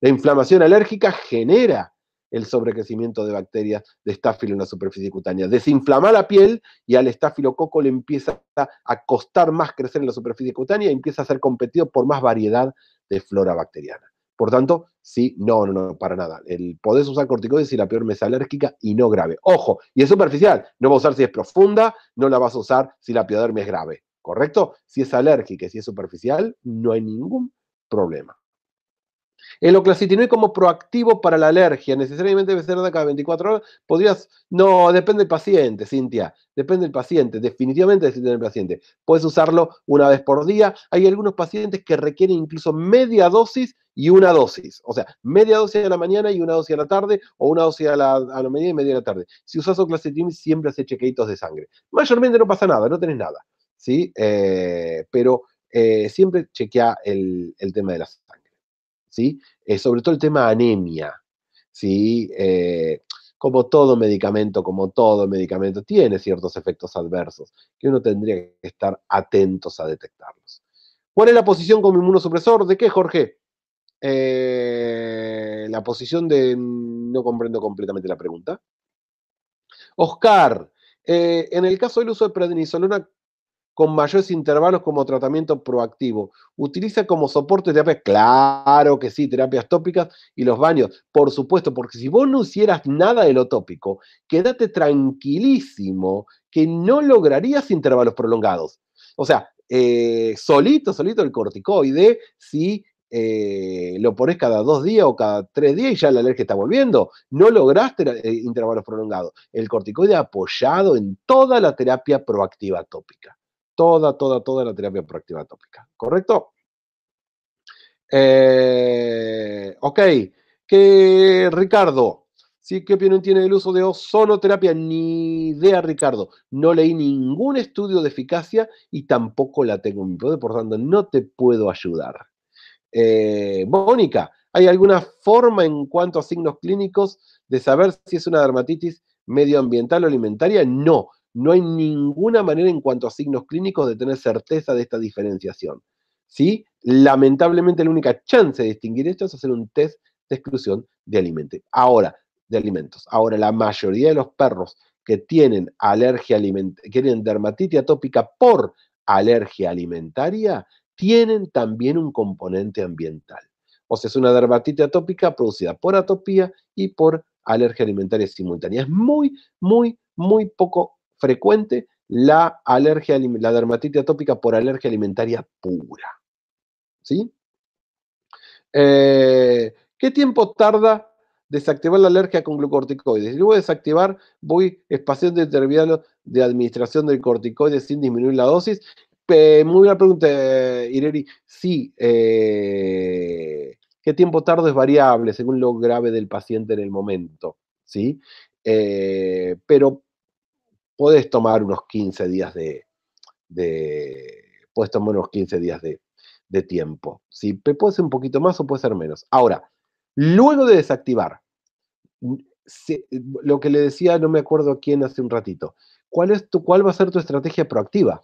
La inflamación alérgica genera el sobrecrecimiento de bacterias de estáfilo en la superficie cutánea. Desinflama la piel y al estafilococo le empieza a costar más crecer en la superficie cutánea y empieza a ser competido por más variedad de flora bacteriana. Por tanto, sí, no, no, no, para nada. El, podés usar corticoides si la peor es alérgica y no grave. Ojo, y es superficial. No vas a usar si es profunda, no la vas a usar si la piodermia es grave. ¿Correcto? Si es alérgica y si es superficial, no hay ningún problema. El oclacitinoid como proactivo para la alergia, necesariamente debe ser de cada 24 horas. Podrías, no, depende del paciente, Cintia, depende del paciente, definitivamente depende del paciente. Puedes usarlo una vez por día. Hay algunos pacientes que requieren incluso media dosis y una dosis. O sea, media dosis a la mañana y una dosis a la tarde, o una dosis a la, media y media a la tarde. Si usas Oclacetin, siempre hace chequeitos de sangre. Mayormente no pasa nada, no tenés nada, ¿sí? Eh, pero eh, siempre chequea el, tema de la sangre, ¿sí? Eh, sobre todo el tema anemia, ¿sí? como todo medicamento, como todo medicamento, tiene ciertos efectos adversos que uno tendría que estar atentos a detectarlos. ¿Cuál es la posición como inmunosupresor? ¿De qué, Jorge? Eh, la posición de... No comprendo completamente la pregunta. Oscar, eh, en el caso del uso de prednisolona con mayores intervalos como tratamiento proactivo, ¿utiliza como soporte terapia? Claro que sí, terapias tópicas y los baños, por supuesto, porque si vos no hicieras nada de lo tópico, quédate tranquilísimo que no lograrías intervalos prolongados. O sea, eh, solito, solito el corticoide, si eh, lo pones cada dos días o cada tres días y ya la alergia está volviendo. No lograste eh, intervalos prolongados. El corticoide apoyado en toda la terapia proactiva tópica. Toda, toda, toda la terapia proactiva tópica. ¿Correcto? Eh, ok. Que Ricardo, ¿sí? ¿qué opinión tiene del uso de ozonoterapia? Ni idea, Ricardo. No leí ningún estudio de eficacia y tampoco la tengo en mi poder, por tanto, no te puedo ayudar. Mónica, eh, ¿Hay alguna forma en cuanto a signos clínicos de saber si es una dermatitis medioambiental o alimentaria? No, no hay ninguna manera en cuanto a signos clínicos de tener certeza de esta diferenciación. ¿sí? Lamentablemente la única chance de distinguir esto es hacer un test de exclusión de alimentos. Ahora, de alimentos. Ahora, la mayoría de los perros que tienen alergia alimentaria, tienen dermatitis atópica por alergia alimentaria, tienen también un componente ambiental. O sea, es una dermatitis atópica producida por atopía y por alergia alimentaria simultánea. Es muy, muy, muy poco frecuente la, alergia, la dermatitis atópica por alergia alimentaria pura. ¿Sí? Eh, ¿Qué tiempo tarda desactivar la alergia con glucorticoides? Si voy a desactivar, voy espaciando intervalo de administración del corticoide sin disminuir la dosis eh, muy buena pregunta, Ireri. Sí, eh, ¿qué tiempo tardo es variable según lo grave del paciente en el momento? ¿Sí? Eh, pero podés tomar unos 15 días de. de tomar unos 15 días de, tiempo. ¿sí? Puede ser un poquito más o puede ser menos. Ahora, luego de desactivar, mm, lo que le decía, no me acuerdo quién hace un ratito, ¿cuál, es ¿cuál va a ser tu estrategia proactiva?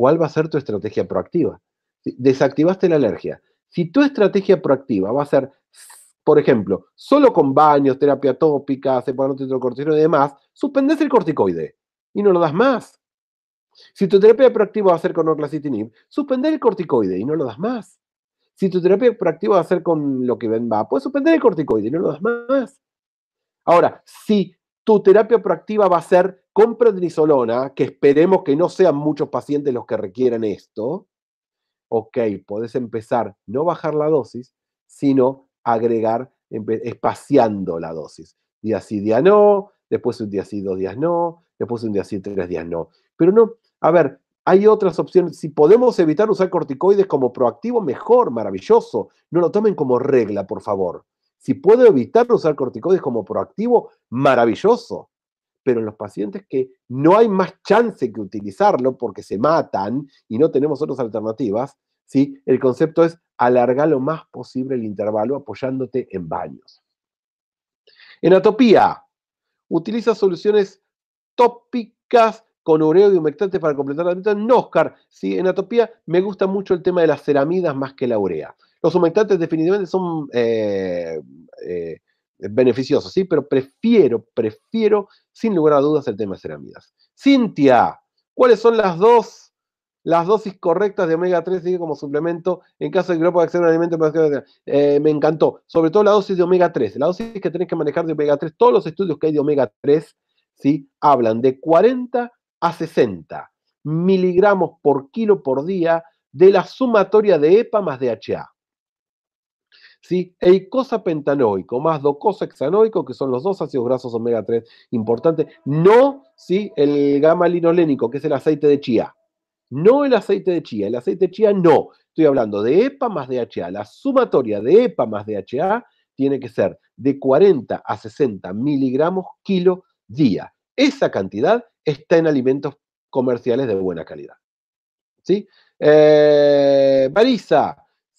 ¿Cuál va a ser tu estrategia proactiva? Desactivaste la alergia. Si tu estrategia proactiva va a ser, por ejemplo, solo con baños, terapia tópica, de corticoide y demás, suspendes el corticoide y no lo das más. Si tu terapia proactiva va a ser con orlacitinib, suspender el corticoide y no lo das más. Si tu terapia proactiva va a ser con lo que ven va, puedes suspender el corticoide y no lo das más. Ahora, si tu terapia proactiva va a ser Compra nisolona, que esperemos que no sean muchos pacientes los que requieran esto, ok, podés empezar, no bajar la dosis, sino agregar, espaciando la dosis. Día sí, día no, después un día sí, dos días no, después un día sí, tres días no. Pero no, a ver, hay otras opciones. Si podemos evitar usar corticoides como proactivo, mejor, maravilloso. No lo tomen como regla, por favor. Si puedo evitar usar corticoides como proactivo, maravilloso pero en los pacientes que no hay más chance que utilizarlo porque se matan y no tenemos otras alternativas, ¿sí? el concepto es alargar lo más posible el intervalo apoyándote en baños. En atopía, utiliza soluciones tópicas con ureo y humectantes para completar la dieta. No, Oscar, ¿sí? en atopía me gusta mucho el tema de las ceramidas más que la urea. Los humectantes definitivamente son eh, eh, beneficioso, sí, pero prefiero, prefiero sin lugar a dudas el tema de ceramidas. Cintia, ¿cuáles son las dos, las dosis correctas de omega 3 como suplemento en caso de que no pueda acceder un alimento? Eh, me encantó, sobre todo la dosis de omega 3, la dosis que tenés que manejar de omega 3, todos los estudios que hay de omega 3, sí, hablan de 40 a 60 miligramos por kilo por día de la sumatoria de EPA más DHA. ¿sí? Eicosapentanoico más hexanoico, que son los dos ácidos grasos omega 3 importantes. No, El gamma linolénico, que es el aceite de chía. No el aceite de chía, el aceite de chía no. Estoy hablando de EPA más DHA. La sumatoria de EPA más DHA tiene que ser de 40 a 60 miligramos kilo día. Esa cantidad está en alimentos comerciales de buena calidad. ¿Sí? Eh,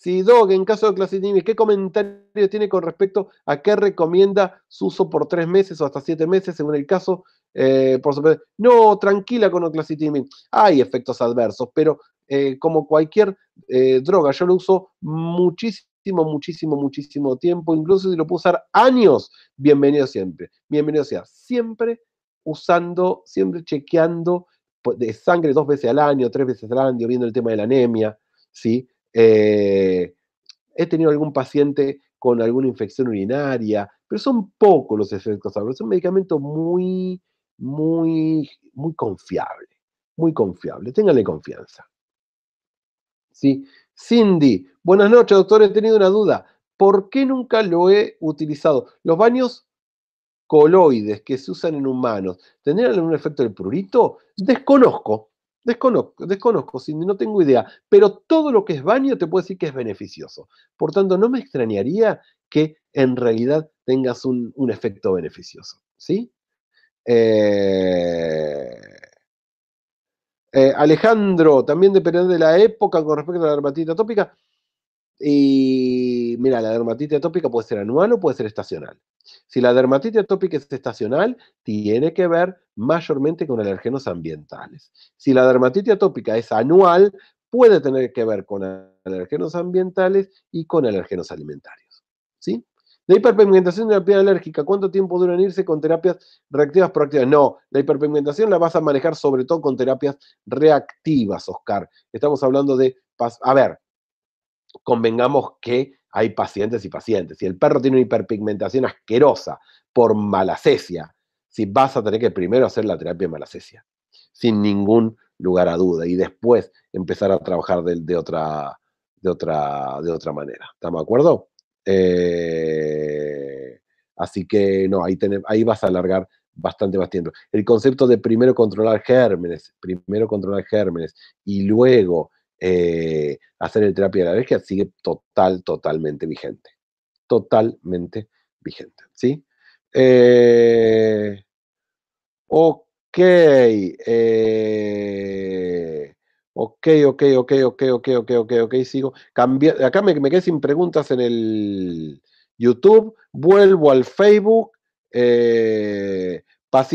Sí, Dog, en caso de clasitismo, ¿qué comentario tiene con respecto a qué recomienda su uso por tres meses o hasta siete meses, según el caso? Eh, por supuesto, no, tranquila con oclatitimib. Hay efectos adversos, pero eh, como cualquier eh, droga, yo lo uso muchísimo, muchísimo, muchísimo tiempo, incluso si lo puedo usar años, bienvenido siempre. Bienvenido sea, siempre usando, siempre chequeando pues, de sangre dos veces al año, tres veces al año, viendo el tema de la anemia, ¿sí? Eh, he tenido algún paciente con alguna infección urinaria, pero son pocos los efectos adversos. Es un medicamento muy, muy, muy confiable, muy confiable. Ténganle confianza. ¿Sí? Cindy, buenas noches, doctor. He tenido una duda. ¿Por qué nunca lo he utilizado? Los baños coloides que se usan en humanos, ¿tendrían algún efecto del prurito? Desconozco, Desconozco, desconozco, no tengo idea, pero todo lo que es baño te puedo decir que es beneficioso. Por tanto, no me extrañaría que en realidad tengas un, efecto beneficioso, ¿sí? Eh, eh, Alejandro, también depende de la época con respecto a la dermatitis tópica y mira, la dermatitis atópica puede ser anual o puede ser estacional. Si la dermatitis atópica es estacional, tiene que ver mayormente con alergenos ambientales. Si la dermatitis atópica es anual, puede tener que ver con alergenos ambientales y con alergenos alimentarios. ¿Sí? La hiperpigmentación de la piel alérgica, ¿cuánto tiempo duran irse con terapias reactivas proactivas? No, la hiperpigmentación la vas a manejar sobre todo con terapias reactivas, Oscar. Estamos hablando de, a ver, convengamos que hay pacientes y pacientes. Si el perro tiene una hiperpigmentación asquerosa por malacesia, si vas a tener que primero hacer la terapia de malacesia, sin ningún lugar a duda, y después empezar a trabajar de, otra, de, otra, de otra manera. ¿Estamos de acuerdo? Eh, así que no, ahí, ahí vas a alargar bastante más tiempo. El concepto de primero controlar gérmenes, primero controlar gérmenes y luego eh, hacer el terapia de la alergia sigue total, totalmente vigente. Totalmente vigente, ¿sí? Eh, ok. Eh, ok, ok, ok, ok, ok, ok, ok, ok, sigo. acá me, quedé sin preguntas en el YouTube. Vuelvo al Facebook. Eh,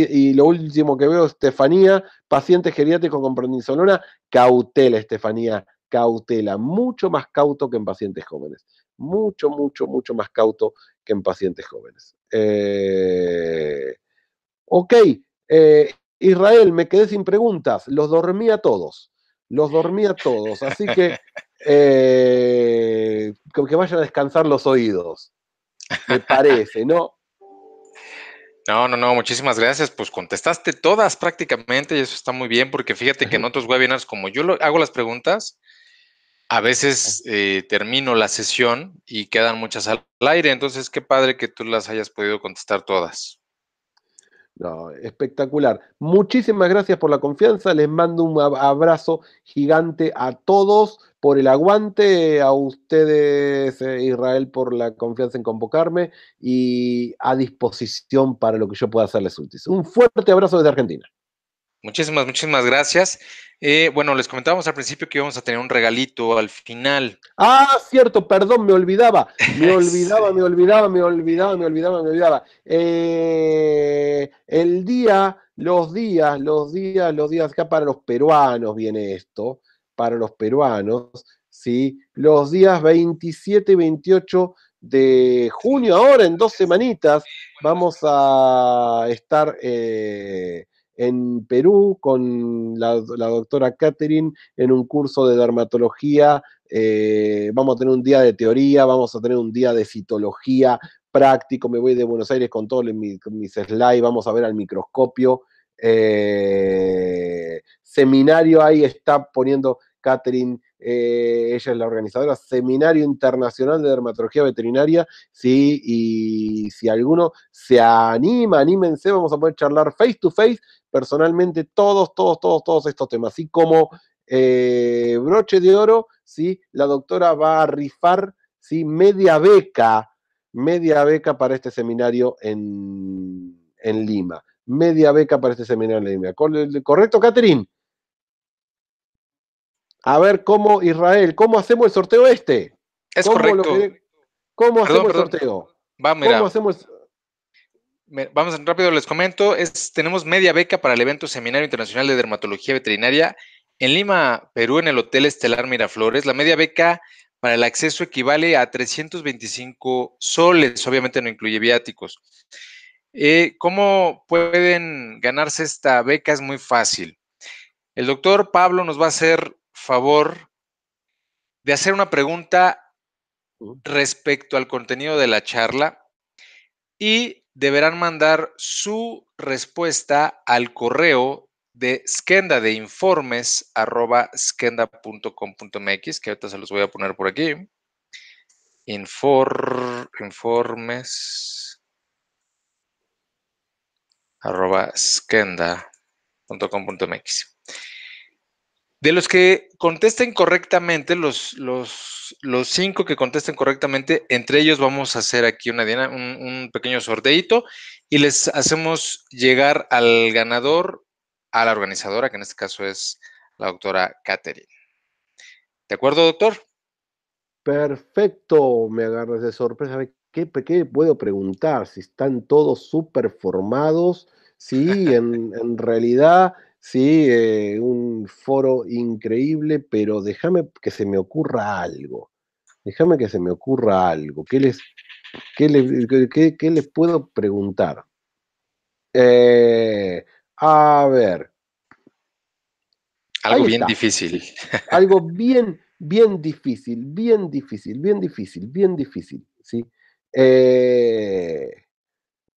y lo último que veo, Estefanía, paciente geriátrico con prednisolona, cautela, Estefanía, cautela, mucho más cauto que en pacientes jóvenes, mucho, mucho, mucho más cauto que en pacientes jóvenes. Eh, ok, eh, Israel, me quedé sin preguntas, los dormí a todos, los dormí a todos, así que eh, que vayan a descansar los oídos, me parece, ¿no? No, no, no, muchísimas gracias. Pues contestaste todas prácticamente y eso está muy bien porque fíjate que en otros webinars, como yo hago las preguntas, a veces eh, termino la sesión y quedan muchas al aire. Entonces, qué padre que tú las hayas podido contestar todas. No, espectacular. Muchísimas gracias por la confianza. Les mando un abrazo gigante a todos por el aguante, a ustedes, eh, Israel, por la confianza en convocarme y a disposición para lo que yo pueda hacerles útil. Un fuerte abrazo desde Argentina. Muchísimas, muchísimas gracias. Eh, bueno, les comentábamos al principio que íbamos a tener un regalito al final. Ah, cierto, perdón, me olvidaba. Me olvidaba, me olvidaba, me olvidaba, me olvidaba, me olvidaba. Eh, el día, los días, los días, los días, acá para los peruanos viene esto, para los peruanos, ¿sí? Los días 27 y 28 de junio, ahora en dos semanitas, vamos a estar... Eh, en Perú con la, doctora Catherine en un curso de dermatología. Eh, vamos a tener un día de teoría, vamos a tener un día de citología práctico. Me voy de Buenos Aires con todos mis, slides, vamos a ver al microscopio. Eh, seminario ahí está poniendo Catherine eh, ella es la organizadora, Seminario Internacional de Dermatología Veterinaria. Sí, y si alguno se anima, anímense, vamos a poder charlar face to face, personalmente, todos, todos, todos, todos estos temas. Así como eh, broche de oro, ¿sí? la doctora va a rifar ¿sí? media beca, media beca para este seminario en, en Lima. Media beca para este seminario en Lima. ¿Correcto, Catherine? A ver cómo, Israel, ¿cómo hacemos el sorteo este? Es ¿Cómo correcto. ¿Cómo hacemos el sorteo? Vamos mira. ¿Cómo Vamos rápido, les comento. Es, tenemos media beca para el evento Seminario Internacional de Dermatología Veterinaria en Lima, Perú, en el Hotel Estelar Miraflores. La media beca para el acceso equivale a 325 soles, obviamente no incluye viáticos. Eh, ¿Cómo pueden ganarse esta beca? Es muy fácil. El doctor Pablo nos va a hacer favor de hacer una pregunta respecto al contenido de la charla y deberán mandar su respuesta al correo de Skenda de informes arroba skenda.com.mx, que ahorita se los voy a poner por aquí. informes arroba skenda.com.mx. De los que contesten correctamente, los, los, cinco que contesten correctamente, entre ellos vamos a hacer aquí una un, pequeño sorteito y les hacemos llegar al ganador, a la organizadora, que en este caso es la doctora Catherine. ¿De acuerdo, doctor? Perfecto, me agarras de sorpresa. ¿Qué, qué puedo preguntar? Si están todos súper formados, sí en, en realidad ¿sí? Eh, un foro increíble, pero déjame que se me ocurra algo. Déjame que se me ocurra algo. ¿Qué les, qué les, puedo preguntar? Eh, a ver. Algo bien difícil. Algo bien, bien difícil, bien difícil, bien difícil, bien difícil, ¿sí? Eh,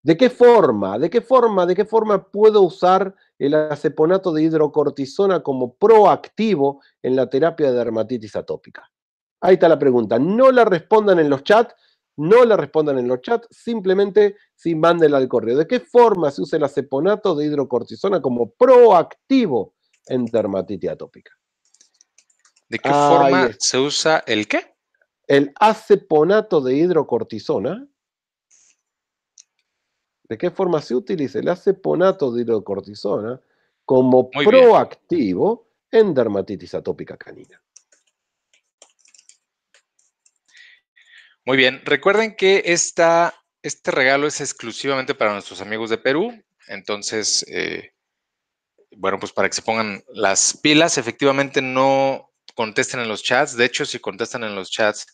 ¿De qué forma? ¿De qué forma? ¿De qué forma puedo usar el aceponato de hidrocortisona como proactivo en la terapia de dermatitis atópica? Ahí está la pregunta. No la respondan en los chats, no la respondan en los chats, simplemente si mándenla al correo. ¿De qué forma se usa el aceponato de hidrocortisona como proactivo en dermatitis atópica? ¿De qué forma se usa el qué? El aceponato de hidrocortisona ¿De qué forma se utiliza el aceponato de hidrocortisona como proactivo en dermatitis atópica canina? Muy bien, recuerden que este regalo es exclusivamente para nuestros amigos de Perú, entonces, eh, bueno, pues para que se pongan las pilas, efectivamente no contesten en los chats, de hecho si contestan en los chats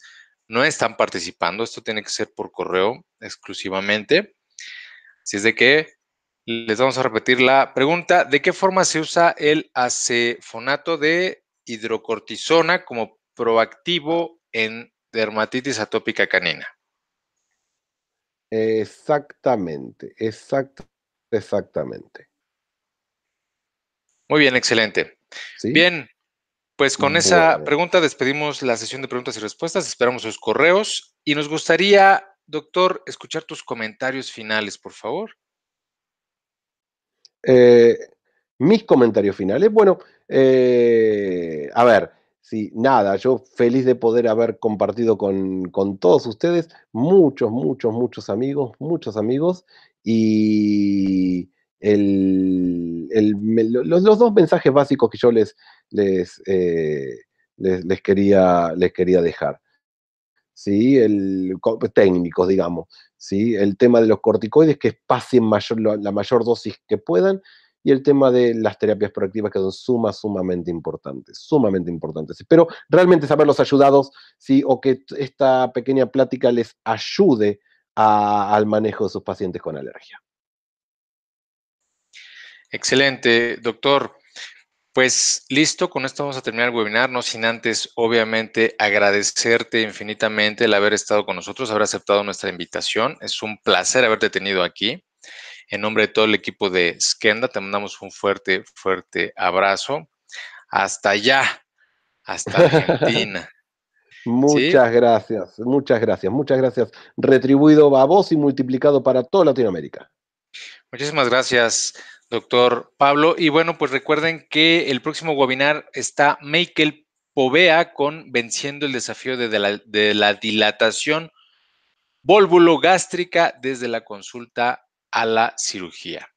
no están participando, esto tiene que ser por correo exclusivamente. Si es de que les vamos a repetir la pregunta. ¿De qué forma se usa el acefonato de hidrocortisona como proactivo en dermatitis atópica canina? Exactamente, exactamente. Muy bien, excelente. Bien, pues con esa pregunta despedimos la sesión de preguntas y respuestas. Esperamos sus correos y nos gustaría Doctor, escuchar tus comentarios finales, por favor. Eh, mis comentarios finales. Bueno, eh, a ver, sí, nada, yo feliz de poder haber compartido con, todos ustedes, muchos, muchos, muchos amigos, muchos amigos, y el, los, dos mensajes básicos que yo les, les, eh, les, quería, les quería dejar. ¿sí? el, pues, técnicos, digamos. El tema de los corticoides, que pasen la mayor dosis que puedan, y el tema de las terapias proactivas que son sumamente importantes, sumamente importantes. Espero realmente saberlos ayudados, ¿sí? o que esta pequeña plática les ayude al manejo de sus pacientes con alergia. Excelente, doctor. Pues listo, con esto vamos a terminar el webinar, no sin antes, obviamente, agradecerte infinitamente el haber estado con nosotros, haber aceptado nuestra invitación. Es un placer haberte tenido aquí. En nombre de todo el equipo de Skenda, te mandamos un fuerte, fuerte abrazo. Hasta allá, hasta Argentina. muchas gracias, muchas gracias, muchas gracias. Retribuido a vos y multiplicado para toda Latinoamérica. Muchísimas gracias doctor Pablo. Y bueno, pues recuerden que el próximo webinar está Michael Povea con Venciendo el desafío de la, dilatación la dilatación gástrica desde la consulta a la cirugía.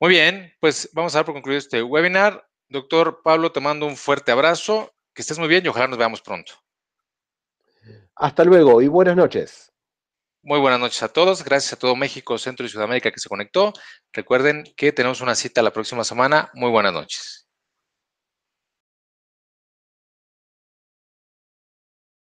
Muy bien, pues vamos a dar por concluido este webinar. Doctor Pablo, te mando un fuerte abrazo, que estés muy bien y ojalá nos veamos pronto. Hasta luego y buenas noches. Muy buenas noches a todos. Gracias a todo México, Centro y Sudamérica que se conectó. Recuerden que tenemos una cita la próxima semana. Muy buenas noches.